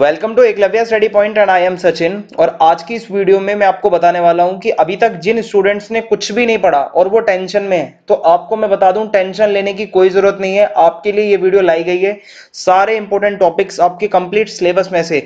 welcome to Eklavya study point and I am Sachin और आज की इस वीडियो में मैं आपको बताने वाला हूं कि अभी तक जिन स्टूडेंट्स ने कुछ भी नहीं पढ़ा और वो टेंशन में है तो आपको मैं बता दूं टेंशन लेने की कोई जरूरत नहीं है आपके लिए ये वीडियो लाई गई है सारे इंपॉर्टेंट टॉपिक्स आपके कंप्लीट सिलेबस में से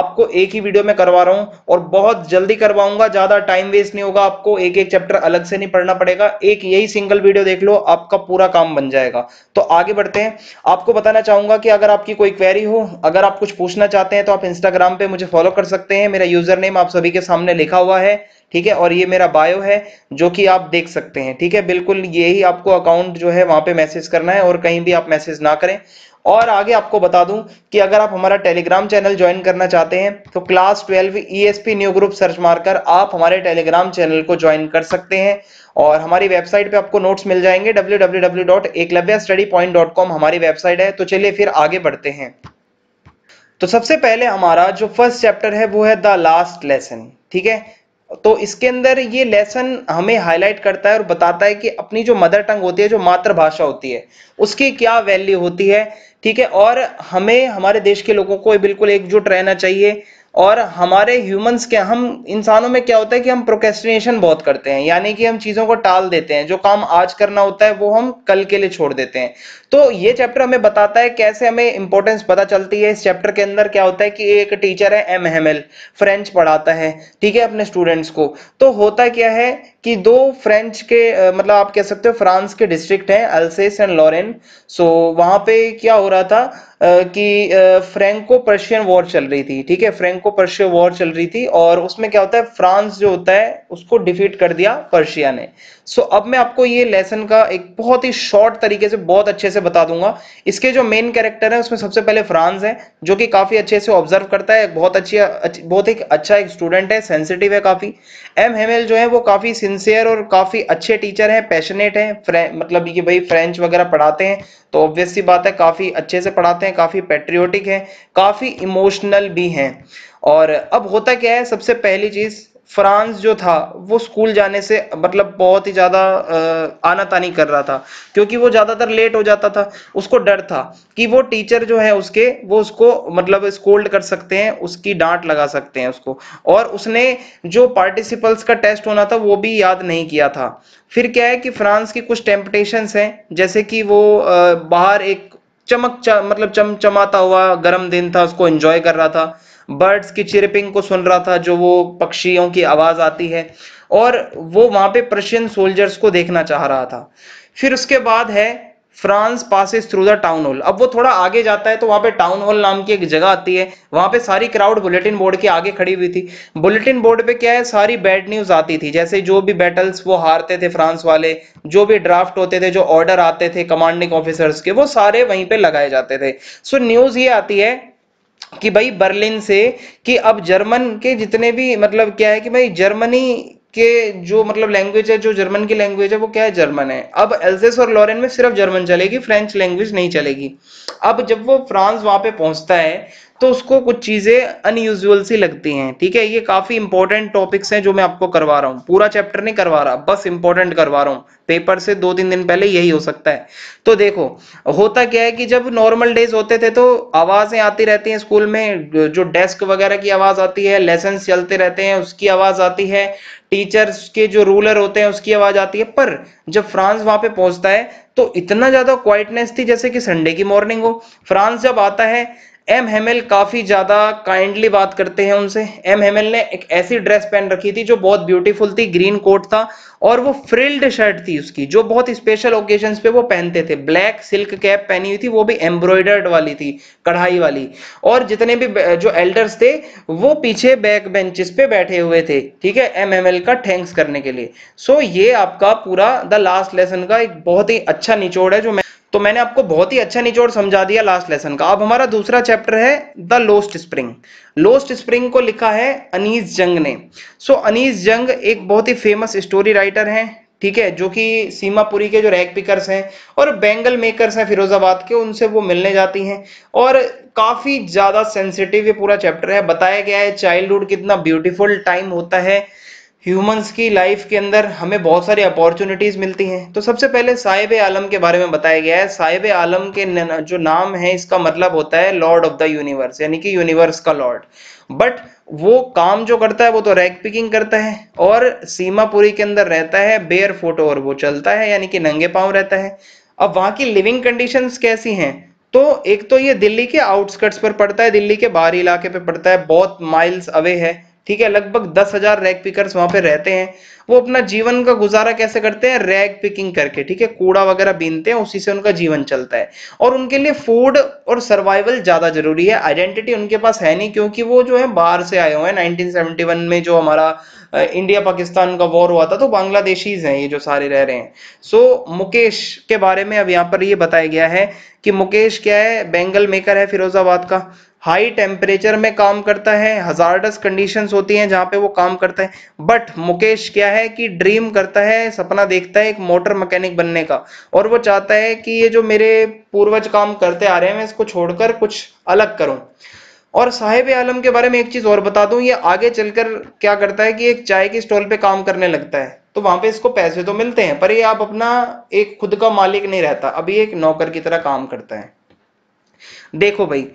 आपको एक ही वीडियो में करवा रहा हूँ और बहुत जल्दी करवाऊंगा ज्यादा टाइम वेस्ट नहीं होगा आपको एक एक चैप्टर अलग से नहीं पढ़ना पड़ेगा एक यही सिंगल वीडियो देख लो आपका पूरा काम बन जाएगा तो आगे बढ़ते हैं आपको बताना चाहूंगा कि अगर आपकी कोई क्वेरी हो अगर आप कुछ पूछना चाहते चाहते हैं तो आप इंस्टाग्राम पे मुझे फॉलो कर सकते हैं मेरा यूजर नेम आप सभी के सामने लिखा हुआ है ठीक है और ये मेरा बायो है जो कि आप देख सकते हैं ठीक है बिल्कुल यही आपको अकाउंट जो है वहां पे मैसेज करना है और कहीं भी आप मैसेज ना करें और आगे आपको बता दूं कि अगर आप हमारा टेलीग्राम चैनल ज्वाइन करना चाहते हैं तो class twelve ESP new group search मारकर आप हमारे टेलीग्राम चैनल को ज्वाइन कर सकते हैं और हमारी वेबसाइट पे आपको नोट्स मिल जाएंगे डब्ल्यू हमारी वेबसाइट है तो चलिए फिर आगे बढ़ते हैं तो सबसे पहले हमारा जो फर्स्ट चैप्टर है वो है द लास्ट लेसन ठीक है तो इसके अंदर ये लेसन हमें हाईलाइट करता है और बताता है कि अपनी जो मदर टंग होती है जो मातृभाषा होती है उसकी क्या वैल्यू होती है ठीक है और हमें हमारे देश के लोगों को बिल्कुल एकजुट रहना चाहिए और हमारे ह्यूमंस के हम इंसानों में क्या होता है कि हम प्रोकेस्टिनेशन बहुत करते हैं यानी कि हम चीज़ों को टाल देते हैं जो काम आज करना होता है वो हम कल के लिए छोड़ देते हैं तो ये चैप्टर हमें बताता है कैसे हमें इंपॉर्टेंस पता चलती है इस चैप्टर के अंदर क्या होता है कि एक टीचर है एम एम एल फ्रेंच पढ़ाता है ठीक है अपने स्टूडेंट्स को तो होता क्या है कि दो फ्रेंच के मतलब आप कह सकते हो फ्रांस के डिस्ट्रिक्ट हैं अल्सेस एंड लॉरेन सो वहां पे क्या हो रहा था कि फ्रेंको पर्शियन वॉर चल रही थी ठीक है फ्रेंको पर्शियन वॉर चल रही थी और उसमें क्या होता है फ्रांस जो होता है उसको डिफीट कर दिया पर्शिया ने सो अब मैं आपको ये लेसन का एक बहुत ही शॉर्ट तरीके से बहुत अच्छे से बता दूंगा इसके जो मेन कैरेक्टर है उसमें सबसे पहले फ्रांस है जो कि काफी अच्छे से ऑब्जर्व करता है बहुत अच्छी, बहुत ही अच्छा एक स्टूडेंट है सेंसिटिव है काफी एम हेमेल जो है वो काफी सिंसियर और काफी अच्छे टीचर है पैशनेट है मतलब ये भाई फ्रेंच वगैरह पढ़ाते हैं तो ऑब्वियसली बात है काफी अच्छे से पढ़ाते हैं काफी पेट्रियोटिक है काफी इमोशनल भी हैं और अब होता क्या है सबसे पहली चीज फ्रांस जो था वो स्कूल जाने से मतलब बहुत ही ज़्यादा आना तानी कर रहा था क्योंकि वो ज़्यादातर लेट हो जाता था उसको डर था कि वो टीचर जो है उसके वो उसको मतलब स्कोल्ड कर सकते हैं उसकी डांट लगा सकते हैं उसको और उसने जो पार्टिसिपल्स का टेस्ट होना था वो भी याद नहीं किया था फिर क्या है कि फ्रांस की कुछ टेम्पटेशन है जैसे कि वो बाहर एक चमक चा, मतलब चमचमाता हुआ गर्म दिन था उसको एंजॉय कर रहा था बर्ड्स की चिरपिंग को सुन रहा था जो वो पक्षियों की आवाज़ आती है और वो वहां पे प्रशियन सोल्जर्स को देखना चाह रहा था फिर उसके बाद है Franz passes through the town hall अब वो थोड़ा आगे जाता है तो वहाँ पे टाउन हॉल नाम की एक जगह आती है वहां पे सारी क्राउड बुलेटिन बोर्ड के आगे खड़ी हुई थी बुलेटिन बोर्ड पे क्या है सारी बैड न्यूज़ आती थी जैसे जो भी बैटल्स वो हारते थे फ्रांस वाले जो भी ड्राफ्ट होते थे जो ऑर्डर आते थे कमांडिंग ऑफिसर्स के वो सारे वहीं पर लगाए जाते थे सो न्यूज़ ये आती है कि भाई बर्लिन से कि अब जर्मन के जितने भी मतलब क्या है कि भाई जर्मनी के जो मतलब लैंग्वेज है जो जर्मन की लैंग्वेज है वो क्या है जर्मन है अब एल्जेस और लॉरेन में सिर्फ जर्मन चलेगी फ्रेंच लैंग्वेज नहीं चलेगी अब जब वो फ्रांस वहां पे पहुंचता है तो उसको कुछ चीजें अनयूजल सी लगती हैं ठीक है ये काफी इंपॉर्टेंट टॉपिक्स हैं जो मैं आपको करवा रहा हूँ पूरा चैप्टर नहीं करवा रहा बस इंपॉर्टेंट करवा रहा हूँ पेपर से दो तीन दिन पहले यही हो सकता है तो देखो होता क्या है कि जब नॉर्मल डेज होते थे तो आवाजें आती रहती हैं स्कूल में जो डेस्क वगैरह की आवाज आती है लेसन चलते रहते हैं उसकी आवाज आती है टीचर्स के जो रूलर होते हैं उसकी आवाज आती है पर जब फ्रांस वहां पे पहुंचता है तो इतना ज्यादा क्वाइटनेस थी जैसे कि संडे की मॉर्निंग हो फ्रांस जब आता है एम हेमल काफ़ी ज़्यादा काइंडली बात करते हैं उनसे एम हेमल ने एक ऐसी ड्रेस पहन रखी थी जो बहुत ब्यूटीफुल थी ग्रीन कोट था और वो फ्रिल्ड शर्ट थी उसकी जो बहुत स्पेशल ओकेजन पे वो पहनते थे ब्लैक सिल्क कैप पहनी हुई थी वो भी एम्ब्रॉयडर्ड वाली थी कढ़ाई वाली और जितने भी जो एल्डर्स थे वो पीछे बैक बेंचेस पे बैठे हुए थे ठीक है एम एम एल का थैंक्स करने के लिए सो so, ये आपका पूरा द लास्ट लेसन का एक बहुत ही अच्छा निचोड़ है जो मैं तो मैंने आपको बहुत ही अच्छा निचोड़ समझा दिया लास्ट लेसन का अब हमारा दूसरा चैप्टर है the lost spring lost spring को लिखा है अनीस जंग ने सो so, अनीस जंग एक बहुत ही फेमस स्टोरी राइटर हैं ठीक है जो कि सीमापुरी के जो रैक पिकर्स हैं और बेंगल मेकर्स हैं फिरोजाबाद के उनसे वो मिलने जाती हैं और काफ़ी ज़्यादा सेंसिटिव ये पूरा चैप्टर है बताया गया है चाइल्डहुड कितना ब्यूटीफुल टाइम होता है ह्यूमंस की लाइफ के अंदर हमें बहुत सारी अपॉर्चुनिटीज़ मिलती हैं तो सबसे पहले साहिब आलम के बारे में बताया गया है साहिब आलम के जो नाम है इसका मतलब होता है लॉर्ड ऑफ द यूनिवर्स यानी कि यूनिवर्स का लॉर्ड बट वो काम जो करता है वो तो रैक पिकिंग करता है और सीमापुरी के अंदर रहता है बेयर फोटो और वो चलता है यानी कि नंगे पाँव रहता है अब वहाँ की लिविंग कंडीशन कैसी हैं तो एक तो ये दिल्ली के आउटस्कर्ट्स पर पड़ता है दिल्ली के बाहरी इलाके पर पड़ता है बहुत माइल्स अवे है ठीक है लगभग दस हजार रैग पिकर्स वहां पे रहते हैं वो अपना जीवन का गुजारा कैसे करते हैं रैग पिकिंग करके ठीक है कूड़ा वगैरह बीनते हैं उसी से उनका जीवन चलता है और उनके लिए फूड और सर्वाइवल ज्यादा जरूरी है आइडेंटिटी उनके पास है नहीं क्योंकि वो जो है बाहर से आए हुए हैं नाइनटीन में जो हमारा इंडिया पाकिस्तान का वॉर हुआ था तो बांग्लादेशीज हैं ये जो सारे रह रहे हैं सो मुकेश के बारे में अब यहाँ पर ये बताया गया है कि मुकेश क्या है बेंगल मेकर है फिरोजाबाद का हाई टेम्परेचर में काम करता है हजार्डस कंडीशंस होती हैं जहां पे वो काम करता है बट मुकेश क्या है कि ड्रीम करता है सपना देखता है एक मोटर मैकेनिक बनने का और वो चाहता है कि ये जो मेरे पूर्वज काम करते आ रहे हैं मैं इसको छोड़कर कुछ अलग करूं और साहेब आलम के बारे में एक चीज और बता दूं ये आगे चलकर क्या करता है कि एक चाय के स्टॉल पे काम करने लगता है तो वहां पे इसको पैसे तो मिलते हैं पर ये आप अपना एक खुद का मालिक नहीं रहता अभी एक नौकर की तरह काम करता है देखो भाई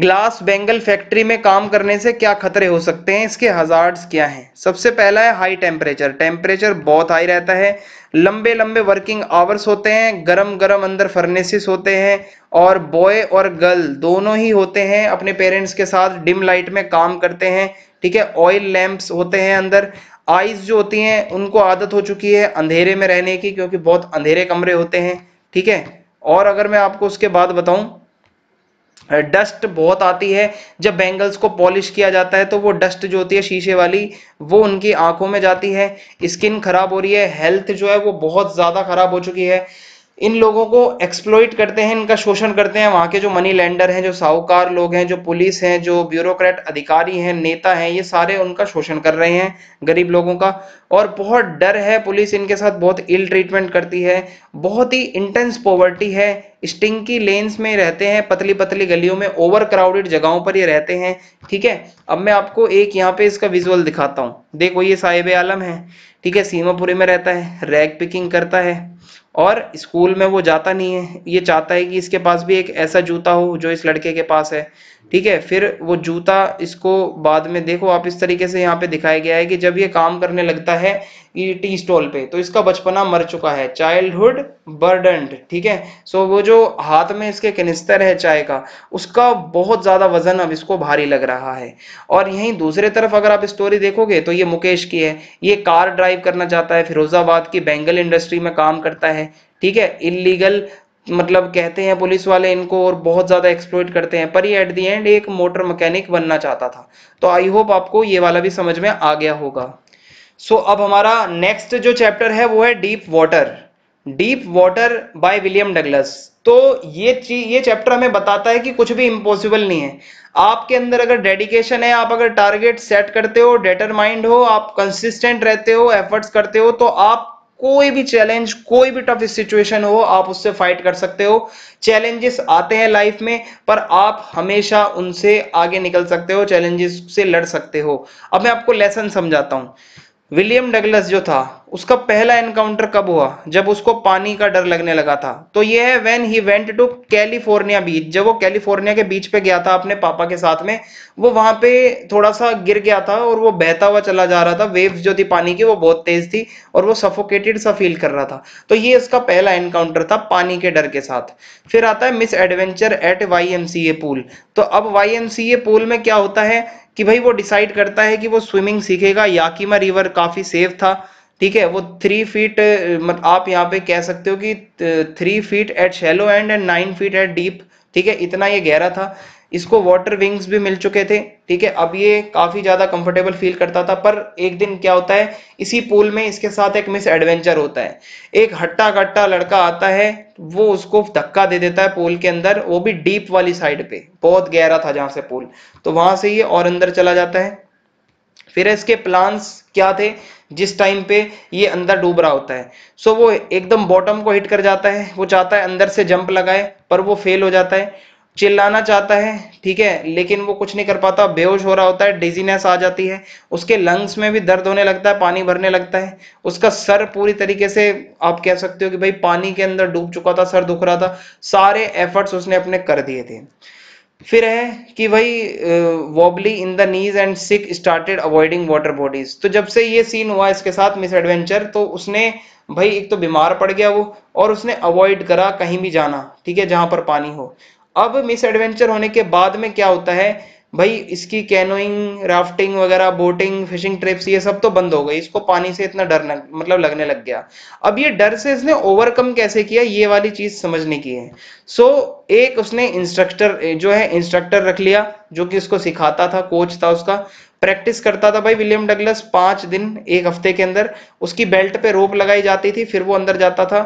ग्लास बेंगल फैक्ट्री में काम करने से क्या खतरे हो सकते हैं इसके हजार्ड्स क्या हैं सबसे पहला है हाई टेम्परेचर टेम्परेचर बहुत हाई रहता है लंबे लंबे वर्किंग आवर्स होते हैं गरम गरम अंदर फर्नेसिस होते हैं और बॉय और गर्ल दोनों ही होते हैं अपने पेरेंट्स के साथ डिम लाइट में काम करते हैं ठीक है ऑयल लैंप्स होते हैं अंदर आइज जो होती हैं उनको आदत हो चुकी है अंधेरे में रहने की क्योंकि बहुत अंधेरे कमरे होते हैं ठीक है और अगर मैं आपको उसके बाद बताऊं डस्ट बहुत आती है जब बैंगल्स को पॉलिश किया जाता है तो वो डस्ट जो होती है शीशे वाली वो उनकी आंखों में जाती है स्किन खराब हो रही है हेल्थ जो है वो बहुत ज़्यादा खराब हो चुकी है इन लोगों को एक्सप्लोइट करते हैं इनका शोषण करते हैं वहाँ के जो मनी लैंडर हैं जो साहूकार लोग हैं जो पुलिस हैं जो ब्यूरोक्रेट अधिकारी हैं नेता हैं ये सारे उनका शोषण कर रहे हैं गरीब लोगों का और बहुत डर है पुलिस इनके साथ बहुत इल ट्रीटमेंट करती है बहुत ही इंटेंस पॉवर्टी है स्टिंकी लेन्स में रहते हैं पतली पतली गलियों में ओवर क्राउडेड जगहों पर ये रहते हैं ठीक है अब मैं आपको एक यहाँ पे इसका विजुअल दिखाता हूँ देखो ये साहिब आलम है ठीक है सीमापुरी में रहता है रैग पिकिंग करता है और स्कूल में वो जाता नहीं है ये चाहता है कि इसके पास भी एक ऐसा जूता हो जो इस लड़के के पास है ठीक है फिर वो जूता इसको बाद में देखो आप इस तरीके से यहाँ पे दिखाया गया है कि जब ये काम करने लगता है टी स्टॉल पे तो इसका बचपना मर चुका है चाइल्डहुड बर्डनड ठीक है सो वो जो हाथ में इसके कनिस्तर है चाय का उसका बहुत ज़्यादा वजन अब इसको भारी लग रहा है और यहीं दूसरे तरफ अगर आप स्टोरी देखोगे तो ये मुकेश की है ये कार ड्राइव करना चाहता है फिरोजाबाद की बेंगल इंडस्ट्री में काम करता है ठीक है इलीगल मतलब कहते हैं पुलिस वाले इनको और बहुत ज़्यादा एक्सप्लोइट करते हैं पर ये एट दी एंड एक मोटर मैकेनिक बनना चाहता था तो आई होप आपको ये वाला भी समझ में आ गया होगा सो so, अब हमारा नेक्स्ट जो चैप्टर है वो है deep water deep water by William Douglas तो ये चीज ये चैप्टर हमें बताता है कि कुछ भी इम्पॉसिबल नहीं है आपके अंदर अगर डेडिकेशन है आप अगर टारगेट सेट करते हो माइंड हो आप कंसिस्टेंट रहते हो एफर्ट्स करते हो तो आप कोई भी चैलेंज कोई भी टफ सिचुएशन हो आप उससे फाइट कर सकते हो चैलेंजेस आते हैं लाइफ में पर आप हमेशा उनसे आगे निकल सकते हो चैलेंजेस से लड़ सकते हो अब मैं आपको लेसन समझाता हूं विलियम डगलस जो था उसका पहला एनकाउंटर कब हुआ जब उसको पानी का डर लगने लगा था तो ये है when he went to California beach जब वो कैलिफोर्निया के बीच पे गया था अपने पापा के साथ में वो वहां पे थोड़ा सा गिर गया था और वो बहता हुआ चला जा रहा था वेव्स जो थी पानी की वो बहुत तेज थी और वो सफोकेटेड सा फील कर रहा था तो ये इसका पहला एनकाउंटर था पानी के डर के साथ फिर आता है misadventure at Y pool तो अब वाई पूल में क्या होता है कि भाई वो डिसाइड करता है कि वो स्विमिंग सीखेगा याकिमा रिवर काफ़ी सेफ था ठीक है वो थ्री फीट आप यहाँ पे कह सकते हो कि three feet at shallow end and nine feet at deep ठीक है इतना ये गहरा था इसको वाटर विंग्स भी मिल चुके थे ठीक है अब ये काफ़ी ज़्यादा कंफर्टेबल फील करता था पर एक दिन क्या होता है इसी पूल में इसके साथ एक मिस एडवेंचर होता है एक हट्टा कट्टा लड़का आता है वो उसको धक्का दे देता है पूल के अंदर वो भी डीप वाली साइड पे बहुत गहरा था जहां से पूल तो वहां से ये और अंदर चला जाता है फिर इसके प्लान्स क्या थे जिस टाइम पे ये अंदर डूब रहा होता है सो वो एकदम बॉटम को हिट कर जाता है वो चाहता है अंदर से जंप लगाए पर वो फेल हो जाता है चिल्लाना चाहता है ठीक है लेकिन वो कुछ नहीं कर पाता बेहोश हो रहा होता है डिजीनेस आ जाती है उसके लंग्स में भी दर्द होने लगता है पानी भरने लगता है उसका सर पूरी तरीके से आप कह सकते हो कि भाई पानी के अंदर डूब चुका था सर दुख रहा था सारे एफर्ट्स उसने अपने कर दिए थे फिर है कि भाई wobbly in the knees and sick started avoiding water bodies तो जब से ये सीन हुआ इसके साथ मिस एडवेंचर तो उसने भाई एक तो बीमार पड़ गया वो और उसने अवॉइड करा कहीं भी जाना ठीक है जहां पर पानी हो अब मिस एडवेंचर होने के बाद में क्या होता है भाई इसकी कैनोइंग राफ्टिंग वगैरह बोटिंग फिशिंग ट्रिप्स ये सब तो बंद हो गई इसको पानी से इतना डर लग, मतलब लगने लग गया अब ये डर से इसने ओवरकम कैसे किया ये वाली चीज समझने की है सो so, एक उसने इंस्ट्रक्टर जो है इंस्ट्रक्टर रख लिया जो कि उसको सिखाता था कोच था उसका प्रैक्टिस करता था भाई विलियम डगलस पांच दिन एक हफ्ते के अंदर उसकी बेल्ट पे रोप लगाई जाती थी फिर वो अंदर जाता था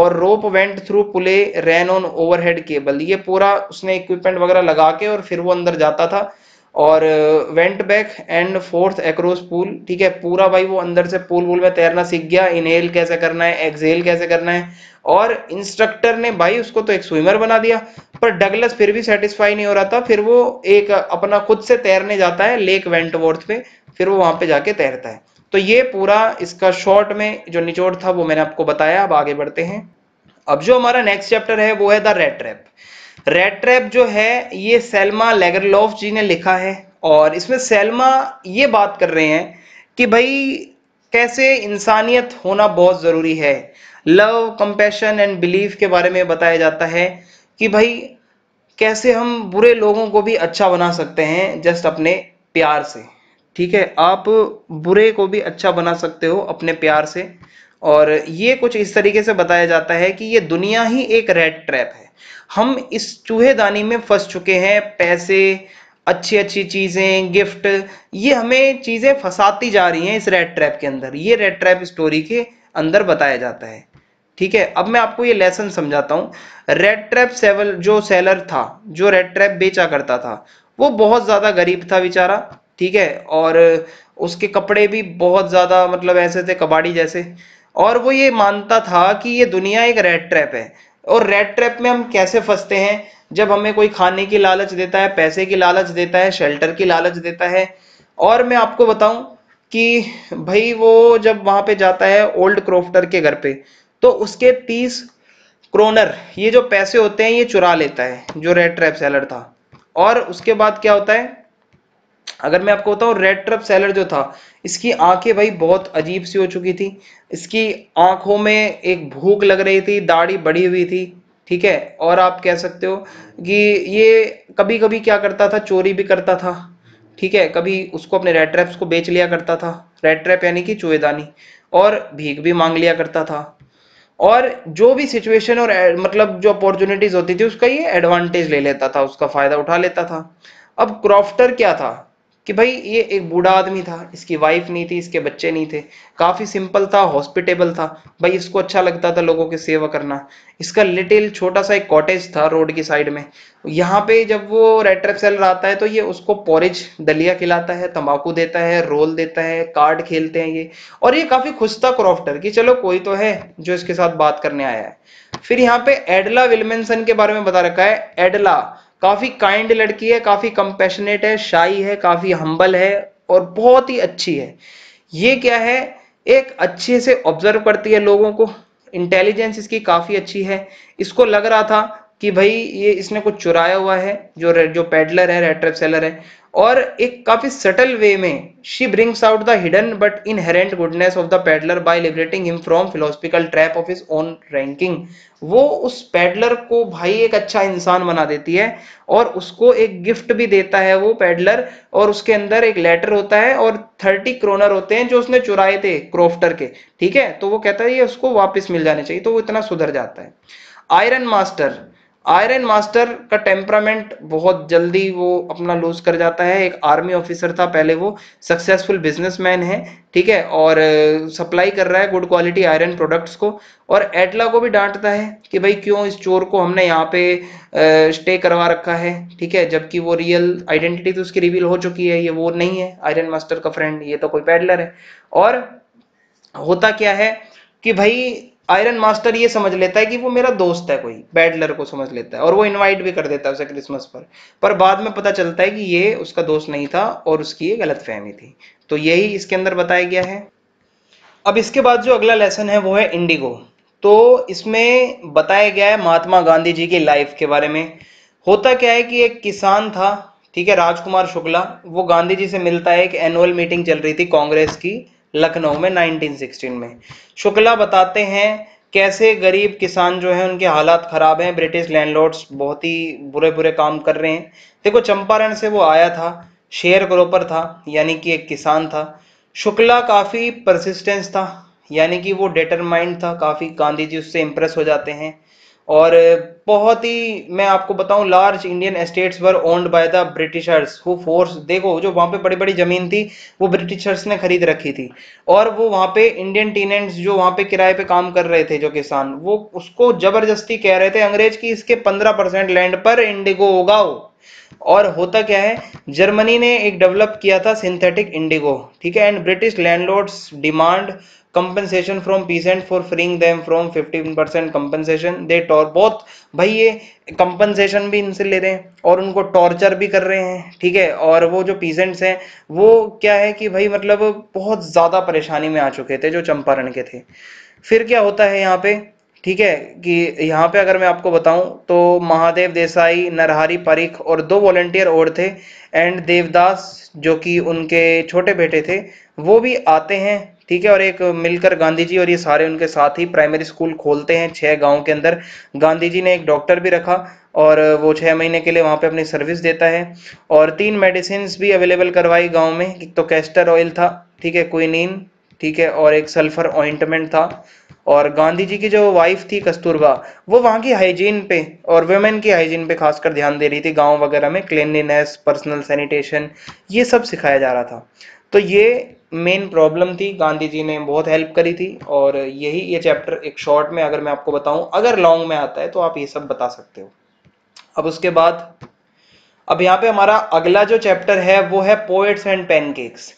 और rope went through pulley ran on overhead cable ये पूरा उसने इक्विपमेंट वगैरह लगा के और फिर वो अंदर जाता था और went back and forth across pool ठीक है पूरा भाई वो अंदर से पूल वूल में तैरना सीख गया इनहेल कैसे करना है एक्सहेल कैसे करना है और इंस्ट्रक्टर ने भाई उसको तो एक स्विमर बना दिया पर डगलस फिर भी सेटिस्फाई नहीं हो रहा था फिर वो एक अपना खुद से तैरने जाता है लेक वेंटवर्थ पे फिर वो वहां पे जाके तैरता है तो ये पूरा इसका शॉर्ट में जो निचोड़ था वो मैंने आपको बताया अब आगे बढ़ते हैं अब जो हमारा नेक्स्ट चैप्टर है वो है the rattrap rattrap जो है ये सेलमा लेगरलोव जी ने लिखा है और इसमें सेलमा ये बात कर रहे हैं कि भाई कैसे इंसानियत होना बहुत ज़रूरी है लव कंपेशन एंड बिलीफ के बारे में बताया जाता है कि भाई कैसे हम बुरे लोगों को भी अच्छा बना सकते हैं जस्ट अपने प्यार से ठीक है आप बुरे को भी अच्छा बना सकते हो अपने प्यार से और ये कुछ इस तरीके से बताया जाता है कि ये दुनिया ही एक रेड ट्रैप है हम इस चूहेदानी में फंस चुके हैं पैसे अच्छी अच्छी चीज़ें गिफ्ट ये हमें चीज़ें फंसाती जा रही हैं इस रेड ट्रैप के अंदर ये रेड ट्रैप स्टोरी के अंदर बताया जाता है ठीक है अब मैं आपको ये लेसन समझाता हूँ रेड ट्रैप सेवल जो सेलर था जो रेड ट्रैप बेचा करता था वो बहुत ज़्यादा गरीब था बेचारा ठीक है और उसके कपड़े भी बहुत ज़्यादा मतलब ऐसे थे कबाड़ी जैसे और वो ये मानता था कि ये दुनिया एक रेड ट्रैप है और रेड ट्रैप में हम कैसे फंसते हैं जब हमें कोई खाने की लालच देता है पैसे की लालच देता है शेल्टर की लालच देता है और मैं आपको बताऊं कि भाई वो जब वहां पे जाता है ओल्ड क्रोफ्टर के घर पे तो उसके तीस क्रोनर ये जो पैसे होते हैं ये चुरा लेता है जो रेड ट्रैप सेलर था और उसके बाद क्या होता है अगर मैं आपको बताऊं रेड ट्रैप सेलर जो था इसकी आंखें भाई बहुत अजीब सी हो चुकी थी इसकी आंखों में एक भूख लग रही थी दाढ़ी बढ़ी हुई थी ठीक है और आप कह सकते हो कि ये कभी कभी क्या करता था चोरी भी करता था ठीक है कभी उसको अपने रेड ट्रैप्स को बेच लिया करता था रेड ट्रैप यानी कि चुएदानी और भीख भी मांग लिया करता था और जो भी सिचुएशन और मतलब जो अपॉर्चुनिटीज होती थी उसका ये एडवांटेज ले लेता था उसका फायदा उठा लेता था अब क्रॉफ्टर क्या था कि भाई ये एक बूढ़ा आदमी था इसकी वाइफ नहीं थी इसके बच्चे नहीं थे काफ़ी सिंपल था हॉस्पिटेबल था भाई इसको अच्छा लगता था लोगों की सेवा करना इसका लिटिल छोटा सा एक कॉटेज था रोड की साइड में यहाँ पे जब वो रेड सेल सेलर आता है तो ये उसको पॉरेज दलिया खिलाता है तंबाकू देता है रोल देता है कार्ड खेलते हैं ये और ये काफ़ी खुश था क्रॉफ्टर की चलो कोई तो है जो इसके साथ बात करने आया है फिर यहाँ पे एडला विलमेंसन के बारे में बता रखा है एडला काफ़ी काइंड लड़की है काफ़ी कंपेशनेट है शाही है काफ़ी हम्बल है और बहुत ही अच्छी है ये क्या है एक अच्छे से ऑब्जर्व करती है लोगों को इंटेलिजेंस इसकी काफ़ी अच्छी है इसको लग रहा था कि भाई ये इसने कुछ चुराया हुआ है जो जो पेडलर है रेड सेलर है और एक काफी सटल वे में she brings out the hidden but inherent goodness of the peddler by liberating him from philosophical trap of his own ranking वो उस पेडलर को भाई एक अच्छा इंसान बना देती है और उसको एक गिफ्ट भी देता है वो पेडलर और उसके अंदर एक लेटर होता है और थर्टी क्रोनर होते हैं जो उसने चुराए थे क्रोफ्टर के ठीक है तो वो कहता है ये उसको वापस मिल जाने चाहिए तो वो इतना सुधर जाता है आयरन मास्टर आयरन मास्टर का टेम्परामेंट बहुत जल्दी वो अपना लूज कर जाता है एक आर्मी ऑफिसर था पहले वो सक्सेसफुल बिजनेसमैन है ठीक है और सप्लाई uh, कर रहा है गुड क्वालिटी आयरन प्रोडक्ट्स को और एटला को भी डांटता है कि भाई क्यों इस चोर को हमने यहाँ पे स्टे uh, करवा रखा है ठीक है जबकि वो रियल आइडेंटिटी तो उसकी रिवील हो चुकी है ये वो नहीं है आयरन मास्टर का फ्रेंड ये तो कोई पैडलर है और होता क्या है कि भाई आयरन मास्टर ये समझ लेता है कि वो मेरा दोस्त है कोई बैडलर को समझ लेता है और वो इनवाइट भी कर देता है उसे क्रिसमस पर पर बाद में पता चलता है कि ये उसका दोस्त नहीं था और उसकी ये गलत फहमी थी तो यही इसके अंदर बताया गया है अब इसके बाद जो अगला लेसन है वो है इंडिगो तो इसमें बताया गया है महात्मा गांधी जी की लाइफ के बारे में होता क्या है कि एक किसान था ठीक है राजकुमार शुक्ला वो गांधी जी से मिलता है एक एनुअल मीटिंग चल रही थी कांग्रेस की लखनऊ में 1916 में शुक्ला बताते हैं कैसे गरीब किसान जो है उनके हालात खराब हैं ब्रिटिश लैंडलॉर्ड्स बहुत ही बुरे बुरे काम कर रहे हैं देखो चंपारण से वो आया था शेयर ग्रोपर था यानी कि एक किसान था शुक्ला काफ़ी परसिस्टेंस था यानी कि वो डेटरमाइंड था काफ़ी गांधी जी उससे इंप्रेस हो जाते हैं और बहुत ही मैं आपको बताऊं large Indian estates were owned by the Britishers who force देखो जो वहाँ पे बड़ी बड़ी जमीन थी वो ब्रिटिशर्स ने खरीद रखी थी और वो वहाँ पे इंडियन टीनेंट्स जो वहाँ पे किराए पे काम कर रहे थे जो किसान वो उसको जबरदस्ती कह रहे थे अंग्रेज की इसके पंद्रह परसेंट लैंड पर इंडिगो उगाओ और होता क्या है जर्मनी ने एक डेवलप किया था सिंथेटिक इंडिगो ठीक है and British landlords demand compensation from peasant for freeing them from 15 percent compensation दे टॉर बहुत भाई ये कंपनसेशन भी इनसे ले रहे हैं और उनको टॉर्चर भी कर रहे हैं ठीक है और वो जो पीसेंट्स हैं वो क्या है कि भाई मतलब बहुत ज़्यादा परेशानी में आ चुके थे जो चंपारण के थे फिर क्या होता है यहाँ पे ठीक है कि यहाँ पे अगर मैं आपको बताऊं तो महादेव देसाई नरहारी परिख और दो वॉलेंटियर और थे एंड देवदास जो कि उनके छोटे बेटे थे वो भी आते हैं ठीक है और एक मिलकर गांधी जी और ये सारे उनके साथ ही प्राइमरी स्कूल खोलते हैं छः गाँव के अंदर गांधी जी ने एक डॉक्टर भी रखा और वो छः महीने के लिए वहाँ पे अपनी सर्विस देता है और तीन मेडिसिन भी अवेलेबल करवाई गाँव में एक तो कैस्टर ऑयल था ठीक है क्विनिन ठीक है और एक सल्फर ऑइंटमेंट था और गांधी जी की जो वाइफ थी कस्तूरबा वो वहाँ की हाइजीन पे और वेमेन की हाइजीन पे खासकर ध्यान दे रही थी गांव वगैरह में क्लिनलीनेस पर्सनल सैनिटेशन ये सब सिखाया जा रहा था तो ये मेन प्रॉब्लम थी गांधी जी ने बहुत हेल्प करी थी और यही ये चैप्टर एक शॉर्ट में अगर मैं आपको बताऊं अगर लॉन्ग में आता है तो आप ये सब बता सकते हो अब उसके बाद अब यहाँ पे हमारा अगला जो चैप्टर है वो है पोएट्स एंड पेनकेक्स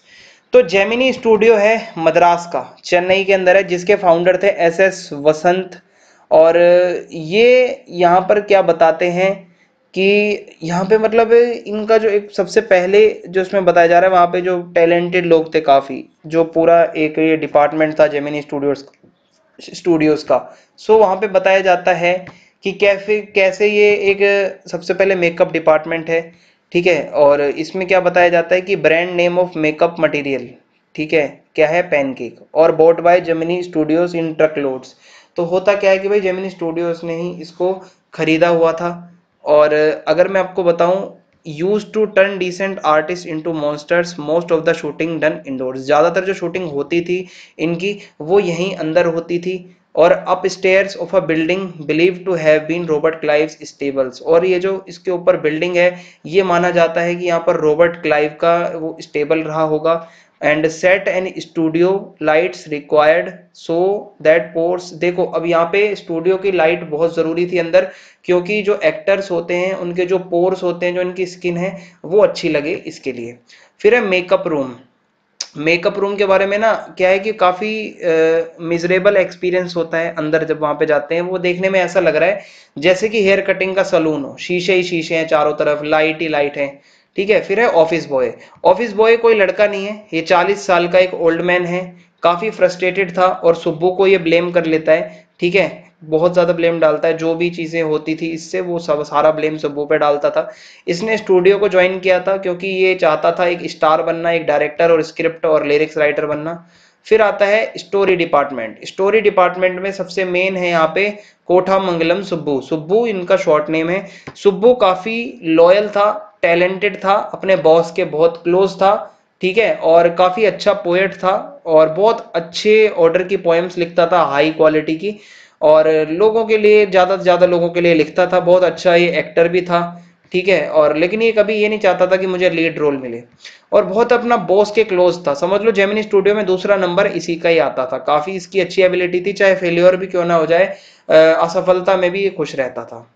तो जेमिनी स्टूडियो है मद्रास का चेन्नई के अंदर है जिसके फाउंडर थे एस एस वसंत और ये यहाँ पर क्या बताते हैं कि यहाँ पे मतलब इनका जो एक सबसे पहले जो इसमें बताया जा रहा है वहाँ पे जो टैलेंटेड लोग थे काफ़ी जो पूरा एक ये डिपार्टमेंट था जेमिनी स्टूडियोज स्टूडियोज़ का सो वहाँ पे बताया जाता है कि कैसे कैसे ये एक सबसे पहले मेकअप डिपार्टमेंट है ठीक है और इसमें क्या बताया जाता है कि brand name of makeup material ठीक है क्या है पैनकेक और bought by Gemini Studios in truckloads तो होता क्या है कि भाई जेमिनी स्टूडियोज ने ही इसको खरीदा हुआ था और अगर मैं आपको बताऊं use to turn decent artist into monsters most of the shooting done indoor ज़्यादातर जो शूटिंग होती थी इनकी वो यहीं अंदर होती थी और upstairs of a building believe to have been Robert Clive stables और ये जो इसके ऊपर बिल्डिंग है ये माना जाता है कि यहाँ पर रॉबर्ट क्लाइव का वो स्टेबल रहा होगा and set an studio lights required so that pores देखो अब यहाँ पे स्टूडियो की लाइट बहुत ज़रूरी थी अंदर क्योंकि जो एक्टर्स होते हैं उनके जो पोर्स होते हैं जो इनकी स्किन है वो अच्छी लगे इसके लिए फिर है मेकअप रूम मेकअप रूम के बारे में ना क्या है कि काफ़ी मिजरेबल एक्सपीरियंस होता है अंदर जब वहाँ पे जाते हैं वो देखने में ऐसा लग रहा है जैसे कि हेयर कटिंग का सलून हो शीशे ही शीशे हैं चारों तरफ लाइट ही लाइट है ठीक है फिर है ऑफिस बॉय ऑफिस बॉय कोई लड़का नहीं है ये चालीस साल का एक ओल्ड मैन है काफी फ्रस्ट्रेटेड था और सुब्बू को ये ब्लेम कर लेता है ठीक है बहुत ज्यादा ब्लेम डालता है जो भी चीजें होती थी इससे वो सब सारा ब्लेम सुब्बू पे डालता था इसने स्टूडियो को ज्वाइन किया था क्योंकि ये चाहता था एक स्टार बनना एक डायरेक्टर और स्क्रिप्ट और लिरिक्स राइटर बनना फिर आता है स्टोरी डिपार्टमेंट स्टोरी डिपार्टमेंट में सबसे मेन है यहाँ पे कोठा मंगलम सुब्बू सुब्बू इनका शॉर्ट नेम है सुब्बू काफी लॉयल था टैलेंटेड था अपने बॉस के बहुत क्लोज था ठीक है और काफ़ी अच्छा पोएट था और बहुत अच्छे ऑर्डर की पोएम्स लिखता था हाई क्वालिटी की और लोगों के लिए ज़्यादा से ज़्यादा लोगों के लिए लिखता था बहुत अच्छा ये एक्टर भी था ठीक है और लेकिन ये कभी ये नहीं चाहता था कि मुझे लीड रोल मिले और बहुत अपना बॉस के क्लोज था समझ लो जेमिनी स्टूडियो में दूसरा नंबर इसी का ही आता था काफ़ी इसकी अच्छी एबिलिटी थी चाहे फेल्योर भी क्यों ना हो जाए असफलता में भी ये खुश रहता था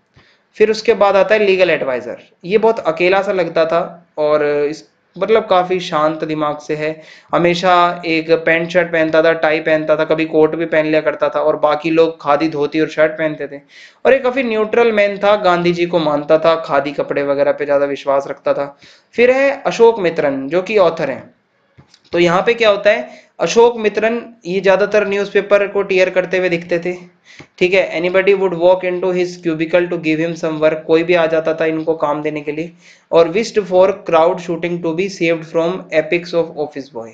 फिर उसके बाद आता है लीगल एडवाइज़र ये बहुत अकेला सा लगता था और इस मतलब काफ़ी शांत दिमाग से है हमेशा एक पैंट शर्ट पहनता था टाई पहनता था कभी कोट भी पहन लिया करता था और बाकी लोग खादी धोती और शर्ट पहनते थे और एक काफ़ी न्यूट्रल मैन था गांधी जी को मानता था खादी कपड़े वगैरह पे ज़्यादा विश्वास रखता था फिर है अशोक मित्रन जो कि ऑथर हैं तो यहाँ पे क्या होता है अशोक मित्रन ये ज़्यादातर न्यूज़पेपर को टीयर करते हुए दिखते थे ठीक है anybody would walk into his cubicle to give him some work कोई भी आ जाता था इनको काम देने के लिए और wished for crowd shooting to be saved from epics of office boy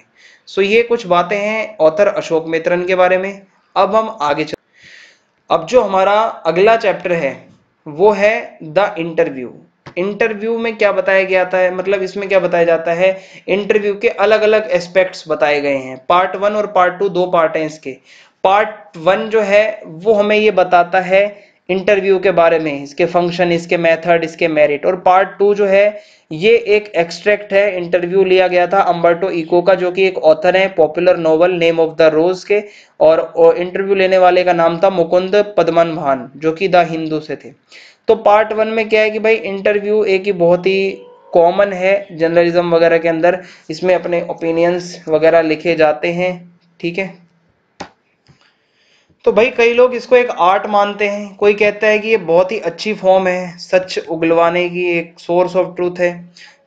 so ये कुछ बातें हैं ऑथर अशोक मित्रन के बारे में अब हम आगे चल अब जो हमारा अगला चैप्टर है वो है द इंटरव्यू इंटरव्यू में क्या बताया गया था है मतलब इसमें क्या बताया जाता है इंटरव्यू के अलग अलग एस्पेक्ट्स बताए गए हैं पार्ट वन और पार्ट टू दो पार्ट हैं इसके पार्ट वन जो है वो हमें ये बताता है इंटरव्यू के बारे में इसके फंक्शन इसके मेथड इसके मेरिट और पार्ट टू जो है ये एक एक्सट्रैक्ट है इंटरव्यू लिया गया था अम्बर्टो इको का जो कि एक ऑथर है popular novel name of the rose के और इंटरव्यू लेने वाले का नाम था मुकुंद पदमन भान जो कि द हिंदू से थे तो पार्ट वन में क्या है कि भाई इंटरव्यू एक ही बहुत ही कॉमन है जर्नलिज्म वगैरह के अंदर इसमें अपने ओपिनियंस वगैरह लिखे जाते हैं ठीक है तो भाई कई लोग इसको एक आर्ट मानते हैं कोई कहता है कि ये बहुत ही अच्छी फॉर्म है सच उगलवाने की एक सोर्स ऑफ ट्रूथ है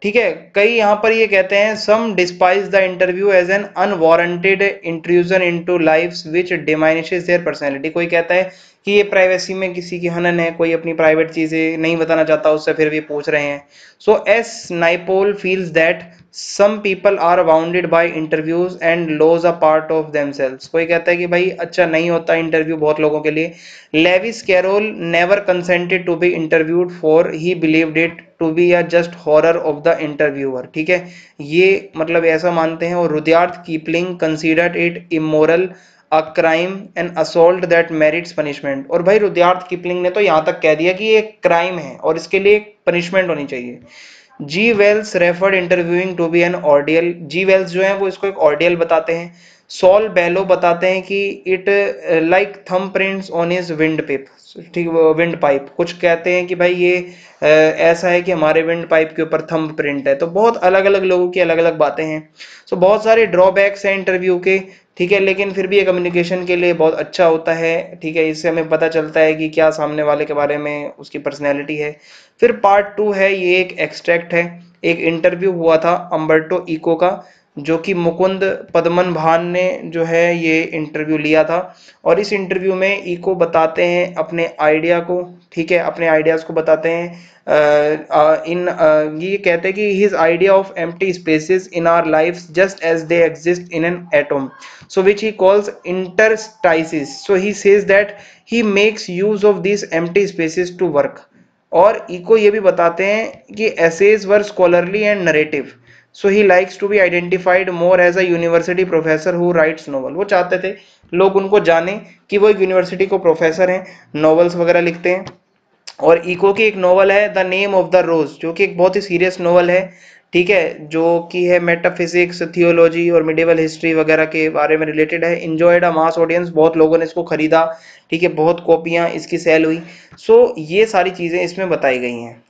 ठीक है कई यहाँ पर ये कहते हैं some despise the interview as an unwarranted intrusion into lives which diminishes their personality कोई कहता है कि ये प्राइवेसी में किसी की हनन है कोई अपनी प्राइवेट चीज़ें नहीं बताना चाहता उससे फिर भी पूछ रहे हैं so S Naipaul feels that some people are bounded by interviews and lose a part of them कोई कहता है कि भाई अच्छा नहीं होता इंटरव्यू बहुत लोगों के लिए Lewis Carroll never consented to be interviewed for he believed it to be a just horror of the interviewer ठीक है ये मतलब ऐसा मानते हैं और Rudyard Kipling considered it immoral a crime and assault that merits punishment और भाई रुद्यार्थ किपलिंग ने तो यहाँ तक कह दिया कि ये क्राइम है और इसके लिए पनिशमेंट होनी चाहिए G Wells referred interviewing to be an ordeal G Wells जो है वो इसको एक ऑर्डियल बताते हैं सॉल बेलो बताते हैं कि it like thumbprints on is windpipe ठीक विंड पाइप कुछ कहते हैं कि भाई ये uh, ऐसा है कि हमारे विंड पाइप के ऊपर थम प्रिंट है तो बहुत अलग अलग लोगों की अलग अलग बातें हैं सो so, बहुत सारे ड्रॉबैक्स हैं इंटरव्यू के ठीक है लेकिन फिर भी ये कम्युनिकेशन के लिए बहुत अच्छा होता है ठीक है इससे हमें पता चलता है कि क्या सामने वाले के बारे में उसकी पर्सनैलिटी है फिर पार्ट टू है ये एक एक्सट्रैक्ट है एक इंटरव्यू हुआ था अम्बर्टो इको का जो कि मुकुंद पदमन भान ने जो है ये इंटरव्यू लिया था और इस इंटरव्यू में इको बताते हैं अपने आइडिया को ठीक है अपने आइडियाज़ को बताते हैं इन uh, uh, uh, ये कहते हैं कि his idea of T spaces in our life just as they exist in an atom so which he calls interstices so he says that he makes use of this T spaces to work और Eco ये भी बताते हैं कि essays were scholarly and narrative so he likes to be identified more as a university professor who writes novel वो चाहते थे लोग उनको जाने कि वो एक यूनिवर्सिटी को प्रोफेसर हैं नॉवेल्स वगैरह लिखते हैं और इको की एक नॉवल है the name of the rose जो कि एक बहुत ही सीरियस नॉवल है ठीक है जो कि है मेटाफिजिक्स थियोलॉजी और मिडिवल हिस्ट्री वगैरह के बारे में रिलेटेड है इन्जॉयड अ मास ऑडियंस बहुत लोगों ने इसको खरीदा ठीक है बहुत कॉपियाँ इसकी सेल हुई सो ये सारी चीज़ें इसमें बताई गई हैं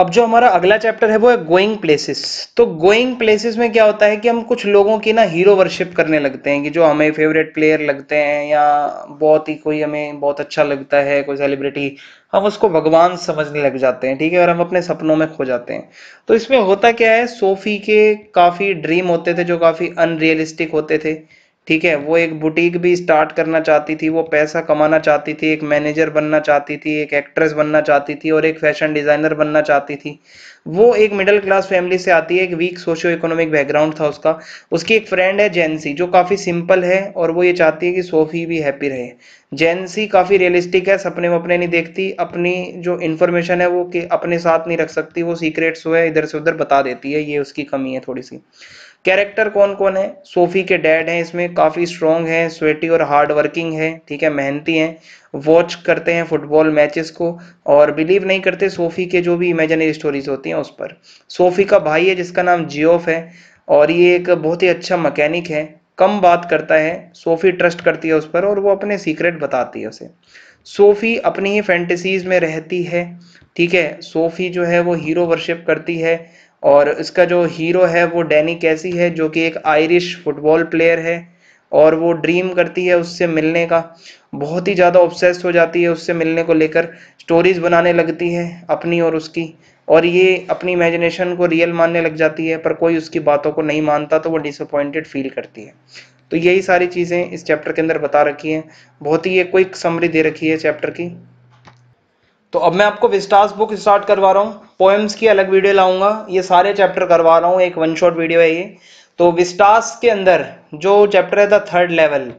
अब जो हमारा अगला चैप्टर है वो है गोइंग प्लेसेस तो गोइंग प्लेसेस में क्या होता है कि हम कुछ लोगों की ना हीरो वर्शिप करने लगते हैं कि जो हमें फेवरेट प्लेयर लगते हैं या बहुत ही कोई हमें बहुत अच्छा लगता है कोई सेलिब्रिटी हम उसको भगवान समझने लग जाते हैं ठीक है और हम अपने सपनों में खो जाते हैं तो इसमें होता क्या है सोफी के काफ़ी ड्रीम होते थे जो काफ़ी अनरियलिस्टिक होते थे ठीक है वो एक बुटीक भी स्टार्ट करना चाहती थी वो पैसा कमाना चाहती थी एक मैनेजर बनना चाहती थी एक एक्ट्रेस बनना चाहती थी और एक फैशन डिज़ाइनर बनना चाहती थी वो एक मिडिल क्लास फैमिली से आती है एक वीक सोशियो इकोनॉमिक बैकग्राउंड था उसका उसकी एक फ्रेंड है जेंसी जो काफ़ी सिंपल है और वो ये चाहती है कि सोफी भी हैप्पी रहे जेंसी काफ़ी रियलिस्टिक है सपने वपने नहीं देखती अपनी जो इन्फॉर्मेशन है वो कि अपने साथ नहीं रख सकती वो सीक्रेट्स हुए इधर से उधर बता देती है ये उसकी कमी है थोड़ी सी कैरेक्टर कौन कौन है सोफी के डैड हैं इसमें काफ़ी स्ट्रॉन्ग हैं स्वेटी और हार्ड वर्किंग है ठीक है मेहनती हैं वॉच करते हैं फुटबॉल मैचेस को और बिलीव नहीं करते सोफी के जो भी इमेजिनरी स्टोरीज होती हैं उस पर सोफी का भाई है जिसका नाम जियोफ है और ये एक बहुत ही अच्छा मकैनिक है कम बात करता है सोफी ट्रस्ट करती है उस पर और वो अपने सीक्रेट बताती है उसे सोफी अपनी ही फैंटेसीज में रहती है ठीक है सोफी जो है वो हीरो वर्शिप करती है और इसका जो हीरो है वो डैनी कैसी है जो कि एक आयरिश फुटबॉल प्लेयर है और वो ड्रीम करती है उससे मिलने का बहुत ही ज़्यादा ऑब्सेस हो जाती है उससे मिलने को लेकर स्टोरीज बनाने लगती है अपनी और उसकी और ये अपनी इमेजिनेशन को रियल मानने लग जाती है पर कोई उसकी बातों को नहीं मानता तो वो डिसअपॉइंटेड फील करती है तो यही सारी चीज़ें इस चैप्टर के अंदर बता रखी हैं बहुत ही ये क्विक समरी दे रखी है चैप्टर की तो अब मैं आपको विस्टास बुक स्टार्ट करवा रहा हूँ पोएम्स की अलग वीडियो लाऊंगा ये सारे चैप्टर करवा रहा हूँ एक वन शॉट वीडियो है ये तो विस्टास के अंदर जो चैप्टर है द थर्ड लेवल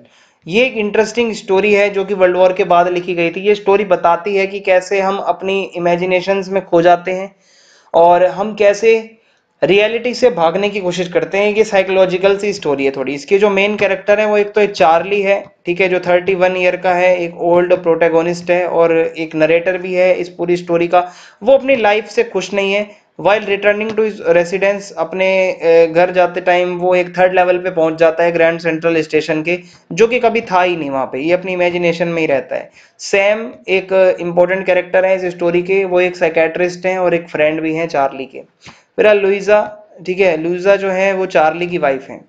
ये एक इंटरेस्टिंग स्टोरी है जो कि वर्ल्ड वॉर के बाद लिखी गई थी ये स्टोरी बताती है कि कैसे हम अपनी इमेजिनेशंस में खो जाते हैं और हम कैसे रियलिटी से भागने की कोशिश करते हैं ये साइकोलॉजिकल सी स्टोरी है थोड़ी इसके जो मेन कैरेक्टर है वो एक तो एक चार्ली है ठीक है जो थर्टी वन ईयर का है एक ओल्ड प्रोटेगोनिस्ट है और एक नरेटर भी है इस पूरी स्टोरी का वो अपनी लाइफ से खुश नहीं है वाइल रिटर्निंग टू रेसिडेंस अपने घर जाते टाइम वो एक थर्ड लेवल पे पहुंच जाता है ग्रैंड सेंट्रल स्टेशन के जो कि कभी था ही नहीं वहाँ पे ये अपनी इमेजिनेशन में ही रहता है सैम एक इम्पोर्टेंट कैरेक्टर है इस स्टोरी के वो एक साइकेट्रिस्ट हैं और एक फ्रेंड भी हैं चार्ली के फिर लुइजा ठीक है लुइजा जो है वो चार्ली की वाइफ है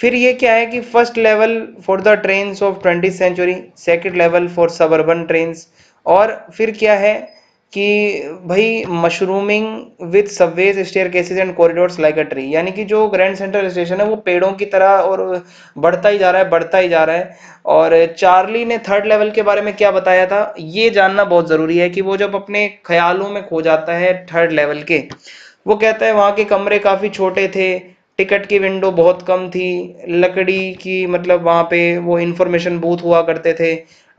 फिर ये क्या है कि first level for the train of twenty century second level for suburban train और फिर क्या है कि भाई mushrooming with subways staircases and corridors like a tree यानी कि जो ग्रैंड सेंट्रल स्टेशन है वो पेड़ों की तरह और बढ़ता ही जा रहा है बढ़ता ही जा रहा है और चार्ली ने थर्ड लेवल के बारे में क्या बताया था ये जानना बहुत ज़रूरी है कि वो जब अपने ख्यालों में खो जाता है थर्ड लेवल के वो कहता है वहाँ के कमरे काफ़ी छोटे थे टिकट की विंडो बहुत कम थी लकड़ी की मतलब वहाँ पे वो इन्फॉर्मेशन बूथ हुआ करते थे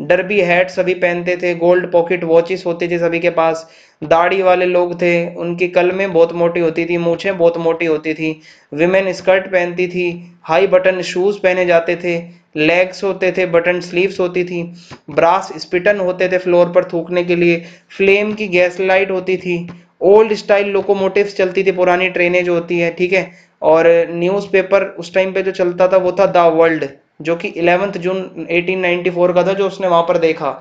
डरबी हैट सभी पहनते थे गोल्ड पॉकेट वॉचेस होते थे सभी के पास दाढ़ी वाले लोग थे उनकी कलमें बहुत मोटी होती थी मूछें बहुत मोटी होती थी विमेन स्कर्ट पहनती थी हाई बटन शूज़ पहने जाते थे लेग्स होते थे बटन स्लीव्स होती थी ब्रास स्पिटन होते थे फ्लोर पर थूकने के लिए फ्लेम की गैस लाइट होती थी ओल्ड स्टाइल लोकोमोटिव्स चलती थी पुरानी ट्रेनें जो होती है ठीक है और न्यूज़पेपर उस टाइम पे जो चलता था वो था द वर्ल्ड जो कि 11th जून 1894 का था जो उसने वहां पर देखा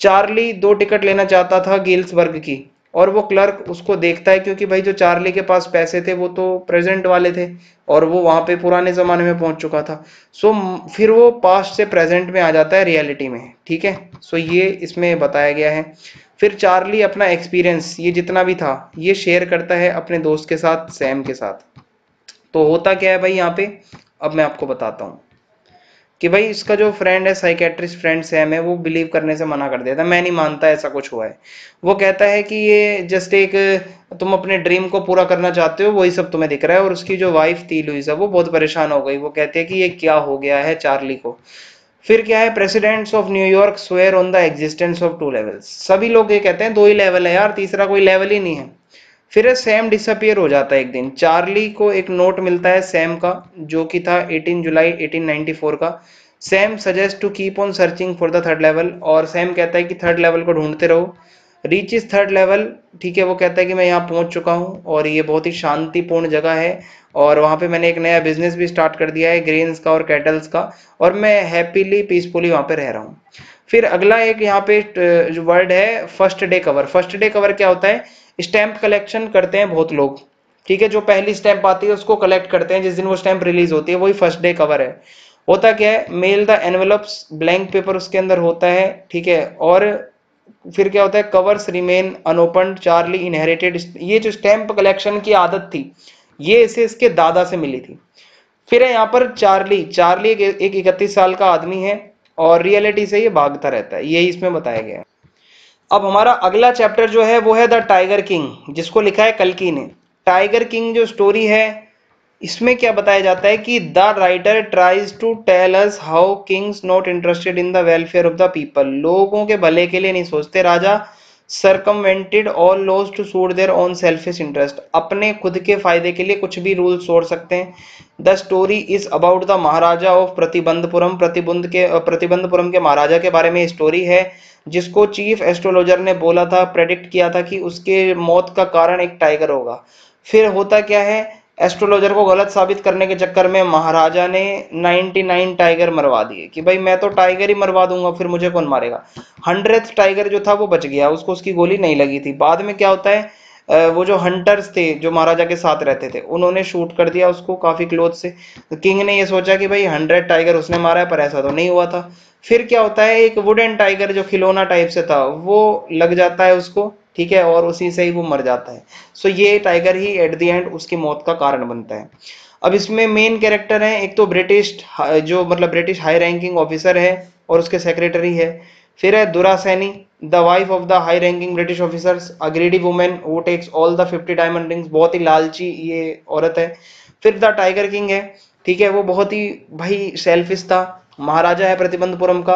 चार्ली दो टिकट लेना चाहता था गिल्सबर्ग की और वो क्लर्क उसको देखता है क्योंकि भाई जो चार्ली के पास पैसे थे वो तो प्रेजेंट वाले थे और वो वहां पे पुराने ज़माने में पहुंच चुका था सो फिर वो पास्ट से प्रेजेंट में आ जाता है रियलिटी में ठीक है सो ये इसमें बताया गया है फिर चार्ली अपना एक्सपीरियंस ये जितना भी था ये शेयर करता है अपने दोस्त के साथ सैम के साथ तो होता क्या है भाई यहाँ पे अब मैं आपको बताता हूँ कि भाई इसका जो फ्रेंड है साइकेट्रिस्ट फ्रेंड सैम है वो बिलीव करने से मना कर देता है मैं नहीं मानता ऐसा कुछ हुआ है वो कहता है कि ये जस्ट एक तुम अपने ड्रीम को पूरा करना चाहते हो वही सब तुम्हें दिख रहा है और उसकी जो वाइफ थी लुइजा वो बहुत परेशान हो गई वो कहती है कि ये क्या हो गया है चार्ली को फिर क्या है presidents of New York swear on the existence of two levels सभी लोग ये कहते हैं दो ही लेवल है यार तीसरा कोई लेवल ही नहीं है फिर सैम डिसअपियर हो जाता है एक दिन चार्ली को एक नोट मिलता है सैम का जो कि था 18 जुलाई 1894 का Sam suggest to keep on searching for the third level और सैम कहता है कि थर्ड लेवल को ढूंढते रहो रीच इज थर्ड लेवल ठीक है वो कहता है कि मैं यहाँ पहुँच चुका हूँ और ये बहुत ही शांतिपूर्ण जगह है और वहाँ पे मैंने एक नया बिजनेस भी स्टार्ट कर दिया है ग्रेन्स का और कैटल्स का और मैं हैप्पीली पीसफुली वहाँ पे रह रहा हूँ फिर अगला एक यहाँ पे जो वर्ड है first day cover first day cover क्या होता है स्टैंप कलेक्शन करते हैं बहुत लोग ठीक है जो पहली स्टैंप आती है उसको कलेक्ट करते हैं जिस दिन वो स्टैंप रिलीज होती है वही फर्स्ट डे कवर है होता क्या है mail the envelopes blank paper उसके अंदर होता है ठीक है और फिर क्या होता है covers remain unopen Charlie inherited ये जो स्टैंप कलेक्शन की आदत थी ये इसे इसके दादा से मिली थी फिर है यहाँ पर चार्ली चार्ली एक इकतीस साल का आदमी है और रियलिटी से ये भागता रहता है यही इसमें बताया गया है अब हमारा अगला चैप्टर जो है वो है द टाइगर किंग जिसको लिखा है कलकी ने टाइगर किंग जो स्टोरी है इसमें क्या बताया जाता है कि the writer tries to tell us how kings not interested in the welfare of the people लोगों के भले के लिए नहीं सोचते राजा सरकमवेंटेड और laws to suit their own selfish interest अपने खुद के फायदे के लिए कुछ भी रूल छोड़ सकते हैं the story is about the Maharaja of Pratibandapuram प्रतिबंध के प्रतिबंधपुरम के महाराजा के बारे में स्टोरी है जिसको चीफ एस्ट्रोलॉजर ने बोला था प्रेडिक्ट किया था कि उसके मौत का कारण एक टाइगर होगा फिर होता क्या है एस्ट्रोलॉजर को गलत साबित करने के चक्कर में महाराजा ने 99 टाइगर मरवा दिए कि भाई मैं तो टाइगर ही मरवा दूंगा फिर मुझे कौन मारेगा हंड्रेड टाइगर जो था वो बच गया उसको उसकी गोली नहीं लगी थी बाद में क्या होता है वो जो हंटर्स थे जो महाराजा के साथ रहते थे उन्होंने शूट कर दिया उसको काफी क्लोथ से तो किंग ने ये सोचा कि भाई हंड्रेड टाइगर उसने मारा है पर ऐसा तो नहीं हुआ था फिर क्या होता है एक वुडन टाइगर जो खिलौना टाइप से था वो लग जाता है उसको ठीक है और उसी से ही वो मर जाता है सो ये tiger he at the end उसकी मौत का कारण बनता है अब इसमें मेन कैरेक्टर हैं एक तो ब्रिटिश हाँ, जो मतलब ब्रिटिश हाई रैंकिंग ऑफिसर है और उसके सेक्रेटरी है फिर है Durai Sani the wife of the high ranking British officers a greedy women वो takes all the fifty diamond rings बहुत ही लालची ये औरत है फिर द टाइगर किंग है ठीक है वो बहुत ही भाई सेल्फिश था महाराजा है प्रतिबंधपुरम का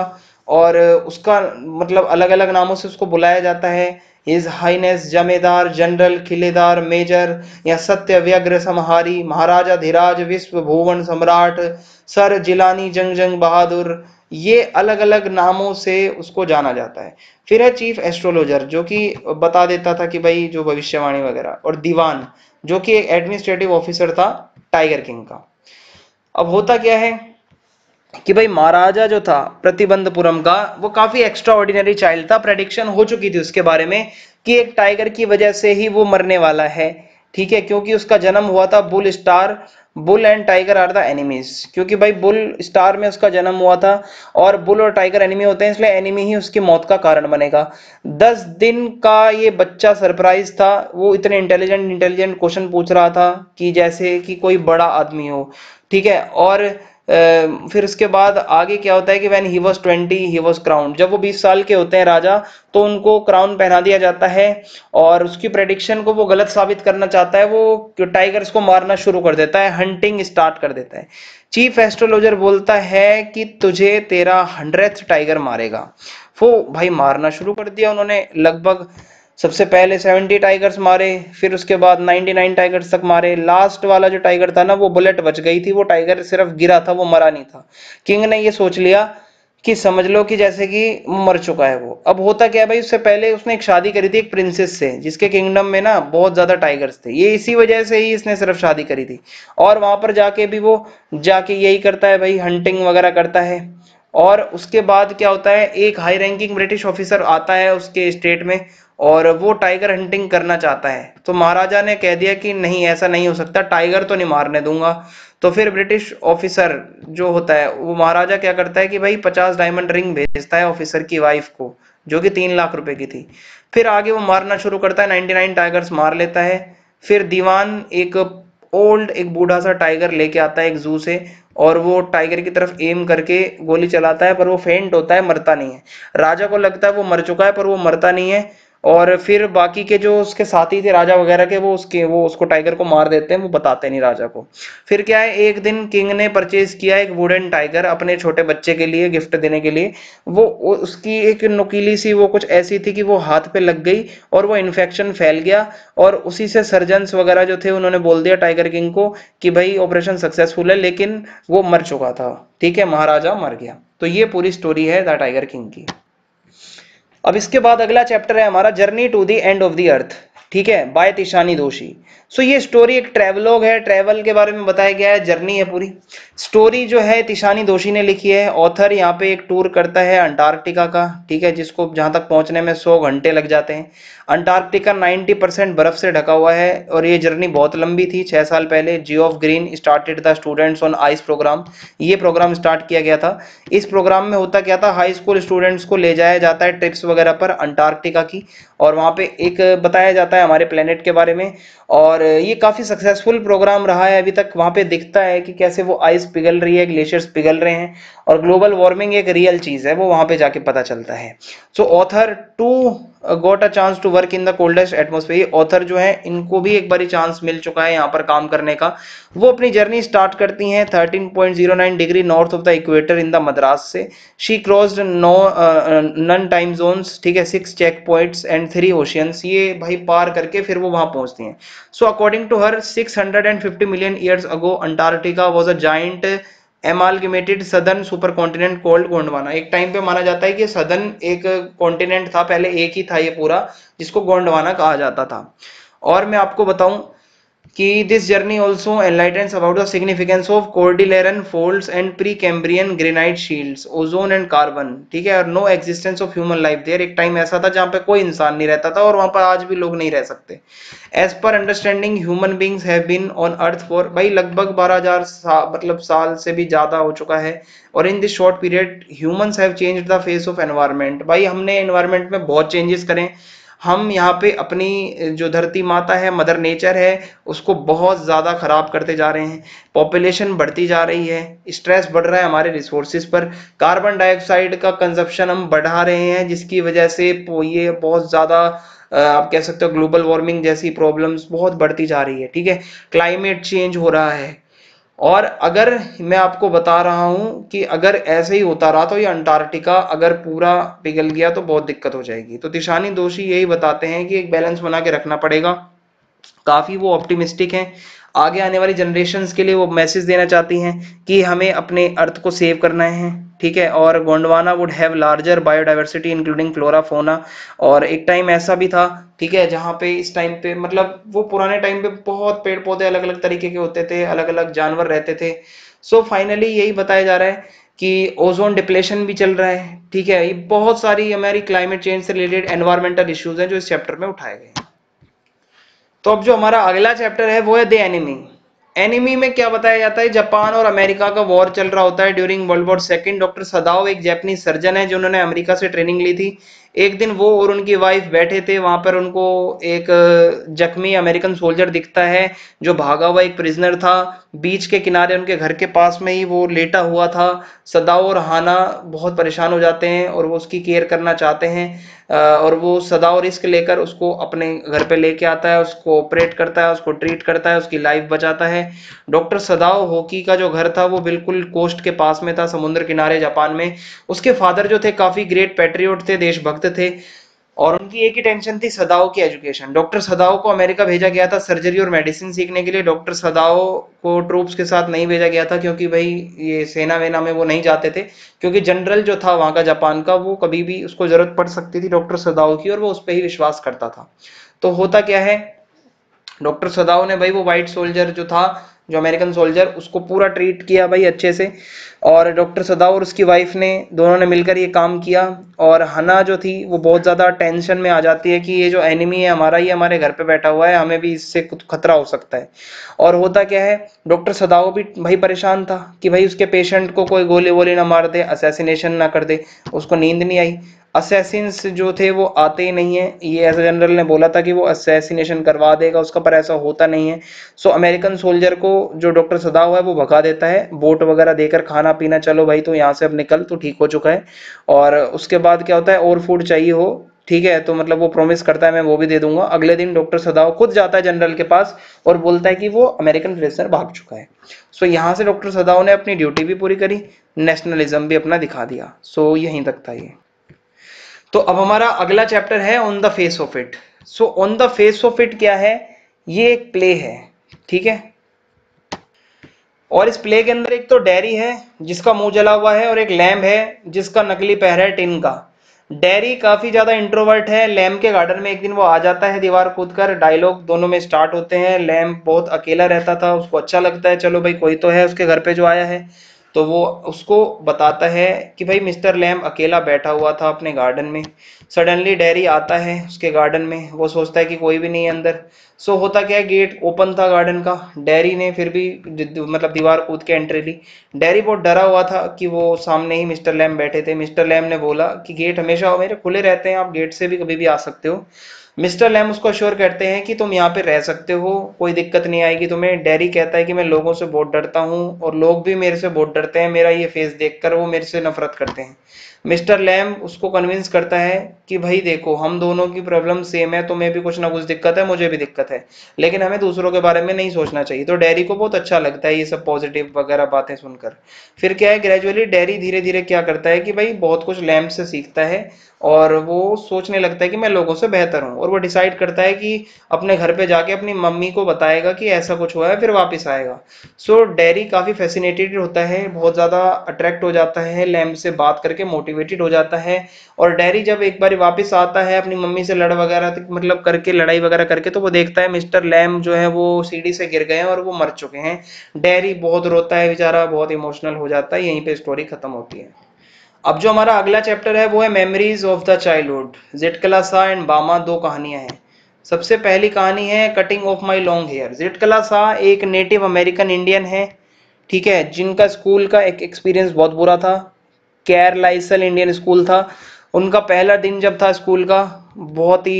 और उसका मतलब अलग अलग नामों से उसको बुलाया जाता है his highness Jamedar general Khiledar major या सत्य व्यग्र समहारी महाराजा धीराज विश्व भुवन सम्राट सर जिलानी जंग जंग बहादुर ये अलग अलग नामों से उसको जाना जाता है फिर है चीफ एस्ट्रोलॉजर जो कि बता देता था कि भाई जो भविष्यवाणी वगैरह और दीवान जो कि एक एडमिनिस्ट्रेटिव ऑफिसर था टाइगर किंग का अब होता क्या है कि भाई महाराजा जो था प्रतिबंधपुरम का वो काफी एक्स्ट्रा ऑर्डिनरी चाइल्ड था प्रडिक्शन हो चुकी थी उसके बारे में कि एक टाइगर की वजह से ही वो मरने वाला है ठीक है क्योंकि उसका जन्म हुआ था bull star bull and tiger are the enemies क्योंकि भाई बुल स्टार में उसका जन्म हुआ था और बुल और टाइगर एनिमी होते हैं इसलिए एनिमी ही उसकी मौत का कारण बनेगा दस दिन का ये बच्चा सरप्राइज था वो इतने इंटेलिजेंट इंटेलिजेंट क्वेश्चन पूछ रहा था कि जैसे कि कोई बड़ा आदमी हो ठीक है और फिर उसके बाद आगे क्या होता है कि when he was twenty he was crown जब वो बीस साल के होते हैं राजा तो उनको क्राउन पहना दिया जाता है और उसकी प्रेडिक्शन को वो गलत साबित करना चाहता है वो टाइगर्स को मारना शुरू कर देता है हंटिंग स्टार्ट कर देता है चीफ एस्ट्रोलॉजर बोलता है कि तुझे तेरा हंड्रेड टाइगर मारेगा वो भाई मारना शुरू कर दिया उन्होंने लगभग सबसे पहले 70 टाइगर्स मारे फिर उसके बाद 99 टाइगर्स तक मारे लास्ट वाला जो टाइगर था ना वो बुलेट बच गई थी वो टाइगर सिर्फ गिरा था वो मरा नहीं था किंग ने ये सोच लिया कि समझ लो कि जैसे कि मर चुका है वो अब होता क्या है भाई उससे पहले उसने एक शादी करी थी एक प्रिंसेस से जिसके किंगडम में ना बहुत ज्यादा टाइगर्स थे ये इसी वजह से ही इसने सिर्फ शादी करी थी और वहां पर जाके भी वो जाके यही करता है भाई हंटिंग वगैरह करता है और उसके बाद क्या होता है एक हाई रैंकिंग ब्रिटिश ऑफिसर आता है उसके स्टेट में और वो टाइगर हंटिंग करना चाहता है तो महाराजा ने कह दिया कि नहीं ऐसा नहीं हो सकता टाइगर तो नहीं मारने दूंगा तो फिर ब्रिटिश ऑफिसर जो होता है वो महाराजा क्या करता है कि भाई पचास डायमंड रिंग भेजता है ऑफिसर की वाइफ को जो कि तीन लाख रुपए की थी फिर आगे वो मारना शुरू करता है नाइनटी नाइन टाइगर्स मार लेता है फिर दीवान एक ओल्ड एक बूढ़ा सा टाइगर लेके आता है एक जू से और वो टाइगर की तरफ एम करके गोली चलाता है पर वो फेंट होता है मरता नहीं है राजा को लगता है वो मर चुका है पर वो मरता नहीं है और फिर बाकी के जो उसके साथी थे राजा वगैरह के वो उसके वो उसको टाइगर को मार देते हैं वो बताते नहीं राजा को फिर क्या है एक दिन किंग ने परचेज किया एक वुडन टाइगर अपने छोटे बच्चे के लिए गिफ्ट देने के लिए वो उसकी एक नुकीली सी वो कुछ ऐसी थी कि वो हाथ पे लग गई और वो इन्फेक्शन फैल गया और उसी से सर्जन्स वगैरह जो थे उन्होंने बोल दिया टाइगर किंग को कि भाई ऑपरेशन सक्सेसफुल है लेकिन वो मर चुका था ठीक है महाराजा मर गया तो ये पूरी स्टोरी है द टाइगर किंग की अब इसके बाद अगला चैप्टर है हमारा journey to the end of the earth ठीक है बाय तिशानी दोषी सो ये स्टोरी एक ट्रैवलॉग है ट्रैवल के बारे में बताया गया है जर्नी है पूरी स्टोरी जो है तिशानी दोषी ने लिखी है ऑथर यहाँ पे एक टूर करता है अंटार्कटिका का ठीक है जिसको जहाँ तक पहुँचने में सौ घंटे लग जाते हैं अंटार्कटिका 90 परसेंट बर्फ से ढका हुआ है और ये जर्नी बहुत लंबी थी छः साल पहले Geoff Green started the students on ice programme ये प्रोग्राम स्टार्ट किया गया था इस प्रोग्राम में होता क्या था हाई स्कूल स्टूडेंट्स को ले जाया जाता है ट्रिप्स वगैरह पर अंटार्कटिका की और वहाँ पे एक बताया जाता है हमारे प्लेनेट के बारे में और ये काफ़ी सक्सेसफुल प्रोग्राम रहा है अभी तक वहां पे दिखता है कि कैसे वो आइस पिघल रही है ग्लेशियर्स पिघल रहे हैं और ग्लोबल वार्मिंग एक रियल चीज़ है वो वहां पे जाके पता चलता है so author to got a chance to work in the coldest atmosphere author जो है इनको भी एक बारी चांस मिल चुका है यहाँ पर काम करने का वो अपनी जर्नी स्टार्ट करती हैं 13.09 degree north of the equator in the Madras से she crossed nine time zones ठीक है six checkpoints and three oceans ये भाई पार करके फिर वो वहाँ पहुँचती हैं so according to her six million years ago Antarctica was a giant amalgamated southern supercontinent called Gondwana एक टाइम पे माना जाता है कि सदर्न एक कॉन्टिनेंट था पहले एक ही था ये पूरा जिसको गोंडवाना कहा जाता था और मैं आपको बताऊं कि this journey also enlightens about the significance of Cordilleran folds and Precambrian granite shields ozone and carbon ठीक है और no existence of human life there एक टाइम ऐसा था जहाँ पे कोई इंसान नहीं रहता था और वहाँ पर आज भी लोग नहीं रह सकते as per understanding human beings have been on earth for भाई लगभग बारह हजार मतलब साल से भी ज़्यादा हो चुका है और in this short period humans have change the face of environment भाई हमने एनवायरमेंट में बहुत चेंजेस करें हम यहाँ पे अपनी जो धरती माता है मदर नेचर है उसको बहुत ज़्यादा ख़राब करते जा रहे हैं पॉपुलेशन बढ़ती जा रही है स्ट्रेस बढ़ रहा है हमारे रिसोर्सेज पर कार्बन डाइऑक्साइड का कंजप्शन हम बढ़ा रहे हैं जिसकी वजह से ये बहुत ज़्यादा आप कह सकते हो ग्लोबल वार्मिंग जैसी प्रॉब्लम्स बहुत बढ़ती जा रही है ठीक है क्लाइमेट चेंज हो रहा है और अगर मैं आपको बता रहा हूँ कि अगर ऐसे ही होता रहा तो ये अंटार्कटिका अगर पूरा पिघल गया तो बहुत दिक्कत हो जाएगी तो दिशानी दोषी यही बताते हैं कि एक बैलेंस बना के रखना पड़ेगा काफ़ी वो ऑप्टिमिस्टिक हैं आगे आने वाली जनरेशन के लिए वो मैसेज देना चाहती हैं कि हमें अपने अर्थ को सेव करना है ठीक है और Gondwana would have larger biodiversity including flora fauna और एक टाइम ऐसा भी था ठीक है जहाँ पे इस टाइम पे मतलब वो पुराने टाइम पे बहुत पेड़ पौधे अलग अलग तरीके के होते थे अलग अलग जानवर रहते थे सो so, फाइनली यही बताया जा रहा है कि ओजोन डिप्लेशन भी चल रहा है ठीक है ये बहुत सारी हमारी क्लाइमेट चेंज से रिलेटेड एनवायरमेंटल इश्यूज हैं जो इस चैप्टर में उठाए गए हैं तो अब जो हमारा अगला चैप्टर है वो है द एनिमी एनिमी में क्या बताया जाता है जापान और अमेरिका का वॉर चल रहा होता है during World War second doctor Sadao एक जैपनीज सर्जन है जिन्होंने अमेरिका से ट्रेनिंग ली थी एक दिन वो और उनकी वाइफ बैठे थे वहां पर उनको एक जख्मी अमेरिकन सोल्जर दिखता है जो भागा हुआ एक प्रिजनर था बीच के किनारे उनके घर के पास में ही वो लेटा हुआ था सदाओ और हाना बहुत परेशान हो जाते हैं और वो उसकी केयर करना चाहते हैं और वो सदा और रिस्क लेकर उसको अपने घर पे लेके आता है उसको ऑपरेट करता है उसको ट्रीट करता है उसकी लाइफ बचाता है डॉक्टर सदाओ होकी का जो घर था वो बिल्कुल कोस्ट के पास में था समुद्र किनारे जापान में उसके फादर जो थे काफ़ी ग्रेट पेट्रियोट थे देशभक्त थे और उनकी एक ही टेंशन थी सदाओ की एजुकेशन डॉक्टर सदाओ को अमेरिका भेजा गया था सर्जरी और मेडिसिन सीखने के लिए डॉक्टर सदाओ को ट्रूप्स के साथ नहीं भेजा गया था क्योंकि भाई ये सेना वेना में वो नहीं जाते थे क्योंकि जनरल जो था वहाँ का जापान का वो कभी भी उसको ज़रूरत पड़ सकती थी डॉक्टर सदाओ की और वो उस पर ही विश्वास करता था तो होता क्या है डॉक्टर सदाओ ने भाई वो व्हाइट सोल्जर जो था जो अमेरिकन सोल्जर उसको पूरा ट्रीट किया भाई अच्छे से और डॉक्टर सदा और उसकी वाइफ ने दोनों ने मिलकर ये काम किया और हना जो थी वो बहुत ज़्यादा टेंशन में आ जाती है कि ये जो एनिमी है हमारा ये हमारे घर पे बैठा हुआ है हमें भी इससे कुछ खतरा हो सकता है और होता क्या है डॉक्टर सदाओ भी भाई परेशान था कि भाई उसके पेशेंट को कोई गोले वोले ना मार दे असैसिनेशन ना कर दे उसको नींद नहीं आई असेसिन्स जो थे वो आते ही नहीं है ये एस जनरल ने बोला था कि वो असेसिनेशन करवा देगा उसका पर ऐसा होता नहीं है सो अमेरिकन सोल्जर को जो डॉक्टर हुआ है वो भगा देता है बोट वगैरह देकर खाना पीना चलो भाई तो यहाँ से अब निकल तो ठीक हो चुका है और उसके बाद क्या होता है और फूड चाहिए हो ठीक है तो मतलब वो प्रॉमिस करता है मैं वो भी दे दूंगा अगले दिन डॉक्टर सदाओ खुद जाता है जनरल के पास और बोलता है कि वो अमेरिकन प्रेसर भाग चुका है सो so, यहाँ से डॉक्टर सदाओ ने अपनी ड्यूटी भी पूरी करी नेशनलिज्म भी अपना दिखा दिया सो so, यहीं तक था ये तो अब हमारा अगला चैप्टर है on the face of it so on the face of it क्या है ये एक प्ले है ठीक है और इस प्ले के अंदर एक तो डेरी है जिसका मुंह जला हुआ है और एक लैम्ब है जिसका नकली पहरा है टिन का डेरी काफी ज्यादा इंट्रोवर्ट है लैम्ब के गार्डन में एक दिन वो आ जाता है दीवार कूद कर डायलॉग दोनों में स्टार्ट होते हैं लैम्ब बहुत अकेला रहता था उसको अच्छा लगता है चलो भाई कोई तो है उसके घर पे जो आया है तो वो उसको बताता है कि भाई मिस्टर लैम अकेला बैठा हुआ था अपने गार्डन में सडनली डेरी आता है उसके गार्डन में वो सोचता है कि कोई भी नहीं है अंदर सो so, होता क्या है गेट ओपन था गार्डन का डेरी ने फिर भी मतलब दीवार कूद के एंट्री ली डेरी बहुत डरा हुआ था कि वो सामने ही मिस्टर लैम बैठे थे मिस्टर लैम ने बोला कि गेट हमेशा मेरे खुले रहते हैं आप गेट से भी कभी भी आ सकते हो मिस्टर लैम उसको अश्योर करते हैं कि तुम यहाँ पे रह सकते हो कोई दिक्कत नहीं आएगी तुम्हें डेरी कहता है कि मैं लोगों से बहुत डरता हूँ और लोग भी मेरे से बहुत डरते हैं मेरा ये फेस देखकर वो मेरे से नफरत करते हैं मिस्टर लैम उसको कन्विंस करता है कि भाई देखो हम दोनों की प्रॉब्लम सेम है तुम्हें भी कुछ ना कुछ दिक्कत है मुझे भी दिक्कत है लेकिन हमें दूसरों के बारे में नहीं सोचना चाहिए तो डेरी को बहुत अच्छा लगता है ये सब पॉजिटिव वगैरह बातें सुनकर फिर क्या है ग्रेजुअली डेरी धीरे धीरे क्या करता है कि भाई बहुत कुछ लैम्प से सीखता है और वो सोचने लगता है कि मैं लोगों से बेहतर हूँ और वो डिसाइड करता है कि अपने घर पे जाके अपनी मम्मी को बताएगा कि ऐसा कुछ हुआ है फिर वापस आएगा सो so, डेरी काफ़ी फैसिनेटेड होता है बहुत ज़्यादा अट्रैक्ट हो जाता है लैम्प से बात करके मोटिवेटेड हो जाता है और डेरी जब एक बार वापस आता है अपनी मम्मी से लड़ वगैरह मतलब करके लड़ाई वगैरह करके तो वो देखता है मिस्टर लैम जो है वो सीढ़ी से गिर गए हैं और वो मर चुके हैं डेरी बहुत रोता है बेचारा बहुत इमोशनल हो जाता है यहीं पर स्टोरी ख़त्म होती है अब जो हमारा अगला चैप्टर है वो है memories of the childhood Zitkala कलासा एंड बामा दो कहानियां हैं सबसे पहली कहानी है cutting of my long hair Zitkala कलासा एक नेटिव अमेरिकन इंडियन है ठीक है जिनका स्कूल का एक एक्सपीरियंस बहुत बुरा था कैर लाइसल इंडियन स्कूल था उनका पहला दिन जब था स्कूल का बहुत ही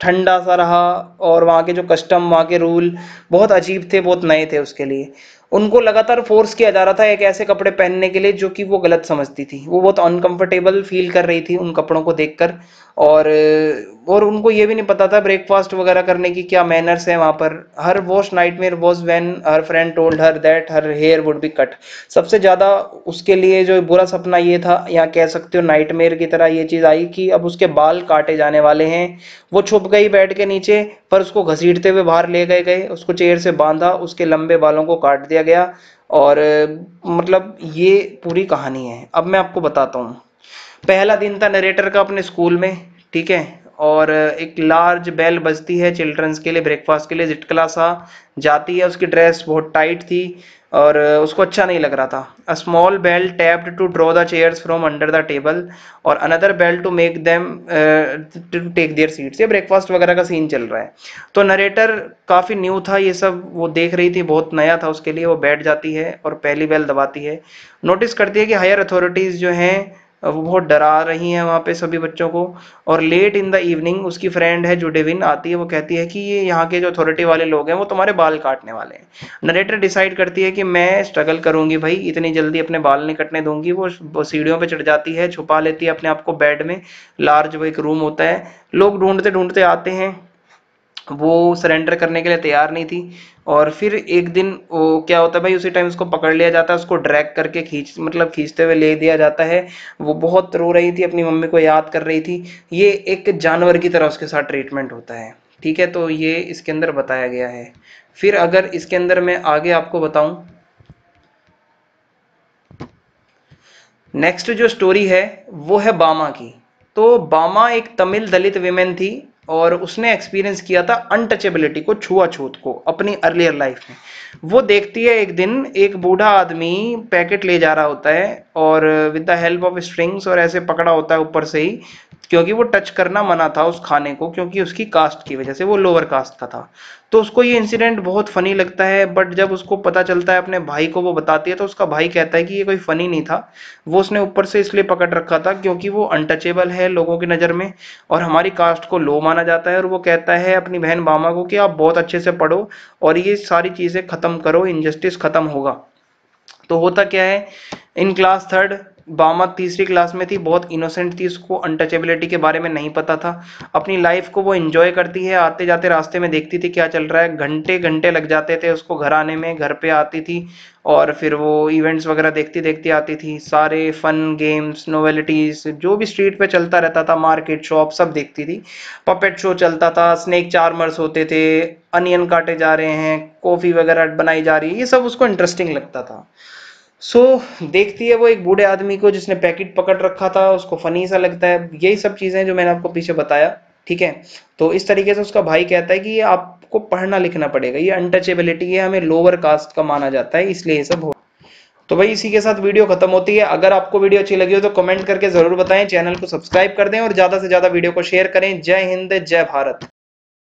ठंडा सा रहा और वहाँ के जो कस्टम वहाँ के रूल बहुत अजीब थे बहुत नए थे उसके लिए उनको लगातार फोर्स किया जा रहा था एक ऐसे कपड़े पहनने के लिए जो कि वो गलत समझती थी वो बहुत अनकंफर्टेबल फील कर रही थी उन कपड़ों को देखकर और और उनको ये भी नहीं पता था ब्रेकफास्ट वगैरह करने की क्या मैनर्स है वहाँ पर हर वॉश nightmare was when her friend told her that her hair would be cut सबसे ज़्यादा उसके लिए जो बुरा सपना ये था या कह सकते हो नाइट मेयर की तरह ये चीज़ आई कि अब उसके बाल काटे जाने वाले हैं वो छुप गई बेड के नीचे पर उसको घसीटते हुए बाहर ले गए गए उसको चेयर से बांधा उसके लंबे बालों को काट दिया गया और मतलब ये पूरी कहानी है अब मैं आपको बताता हूँ पहला दिन था नरेटर का अपने स्कूल में ठीक है और एक लार्ज बेल बजती है चिल्ड्रंस के लिए ब्रेकफास्ट के लिए जिटकला सा जाती है उसकी ड्रेस बहुत टाइट थी और उसको अच्छा नहीं लग रहा था a small bell tapped to draw the chairs from under the table और another bell to make them to take their seats ये ब्रेकफास्ट वगैरह का सीन चल रहा है तो नरेटर काफ़ी न्यू था ये सब वो देख रही थी बहुत नया था उसके लिए वो बैठ जाती है और पहली बेल दबाती है नोटिस करती है कि हायर अथॉरिटीज़ जो हैं वो बहुत डरा रही हैं वहाँ पे सभी बच्चों को और लेट इन द इवनिंग उसकी फ्रेंड है जुडेविन आती है वो कहती है कि ये यहाँ के जो अथॉरिटी वाले लोग हैं वो तुम्हारे बाल काटने वाले हैं नरेटर डिसाइड करती है कि मैं स्ट्रगल करूँगी भाई इतनी जल्दी अपने बाल नहीं कटने दूंगी वो सीढ़ियों पर चढ़ जाती है छुपा लेती है अपने आप को बेड में लार्ज वो एक रूम होता है लोग ढूंढते ढूंढते आते हैं वो सरेंडर करने के लिए तैयार नहीं थी और फिर एक दिन वो क्या होता है भाई उसी टाइम उसको पकड़ लिया जाता है उसको ड्रैग करके खींच मतलब खींचते हुए ले दिया जाता है वो बहुत रो रही थी अपनी मम्मी को याद कर रही थी ये एक जानवर की तरह उसके साथ ट्रीटमेंट होता है ठीक है तो ये इसके अंदर बताया गया है फिर अगर इसके अंदर मैं आगे आपको बताऊं नेक्स्ट जो स्टोरी है वो है बामा की तो बामा एक तमिल दलित विमेन थी और उसने एक्सपीरियंस किया था अनटचेबिलिटी को छुआछूत को अपनी अर्लियर लाइफ में वो देखती है एक दिन एक बूढ़ा आदमी पैकेट ले जा रहा होता है और with the help of strings और ऐसे पकड़ा होता है ऊपर से ही क्योंकि वो टच करना मना था उस खाने को क्योंकि उसकी कास्ट की वजह से वो लोअर कास्ट का था तो उसको ये इंसिडेंट बहुत फनी लगता है बट जब उसको पता चलता है अपने भाई को वो बताती है तो उसका भाई कहता है कि ये कोई फनी नहीं था वो उसने ऊपर से इसलिए पकड़ रखा था क्योंकि वो अनटचेबल है लोगों की नज़र में और हमारी कास्ट को लो माना जाता है और वो कहता है अपनी बहन मामा को कि आप बहुत अच्छे से पढ़ो और ये सारी चीज़ें ख़त्म करो इनजस्टिस ख़त्म होगा तो होता क्या है इन क्लास थर्ड बामा तीसरी क्लास में थी बहुत इनोसेंट थी उसको अनटचेबिलिटी के बारे में नहीं पता था अपनी लाइफ को वो इन्जॉय करती है आते जाते रास्ते में देखती थी क्या चल रहा है घंटे घंटे लग जाते थे उसको घर आने में घर पे आती थी और फिर वो इवेंट्स वगैरह देखती देखती आती थी सारे फन गेम्स नोवेलिटीज़ जो भी स्ट्रीट पे चलता रहता था मार्केट शॉप सब देखती थी पपेट शो चलता था स्नेक चार्मर्स होते थे अनियन काटे जा रहे हैं कॉफ़ी वगैरह बनाई जा रही है ये सब उसको इंटरेस्टिंग लगता था सो so, देखती है वो एक बूढ़े आदमी को जिसने पैकेट पकड़ रखा था उसको फनी सा लगता है यही सब चीज़ें जो मैंने आपको पीछे बताया ठीक है तो इस तरीके से उसका भाई कहता है कि ये आपको पढ़ना लिखना पड़ेगा ये अनटचेबिलिटी है हमें लोअर कास्ट का माना जाता है इसलिए ये सब हो तो भाई इसी के साथ वीडियो खत्म होती है अगर आपको वीडियो अच्छी लगी हो तो कमेंट करके जरूर बताएं चैनल को सब्सक्राइब कर दें और ज्यादा से ज्यादा वीडियो को शेयर करें जय हिंद जय भारत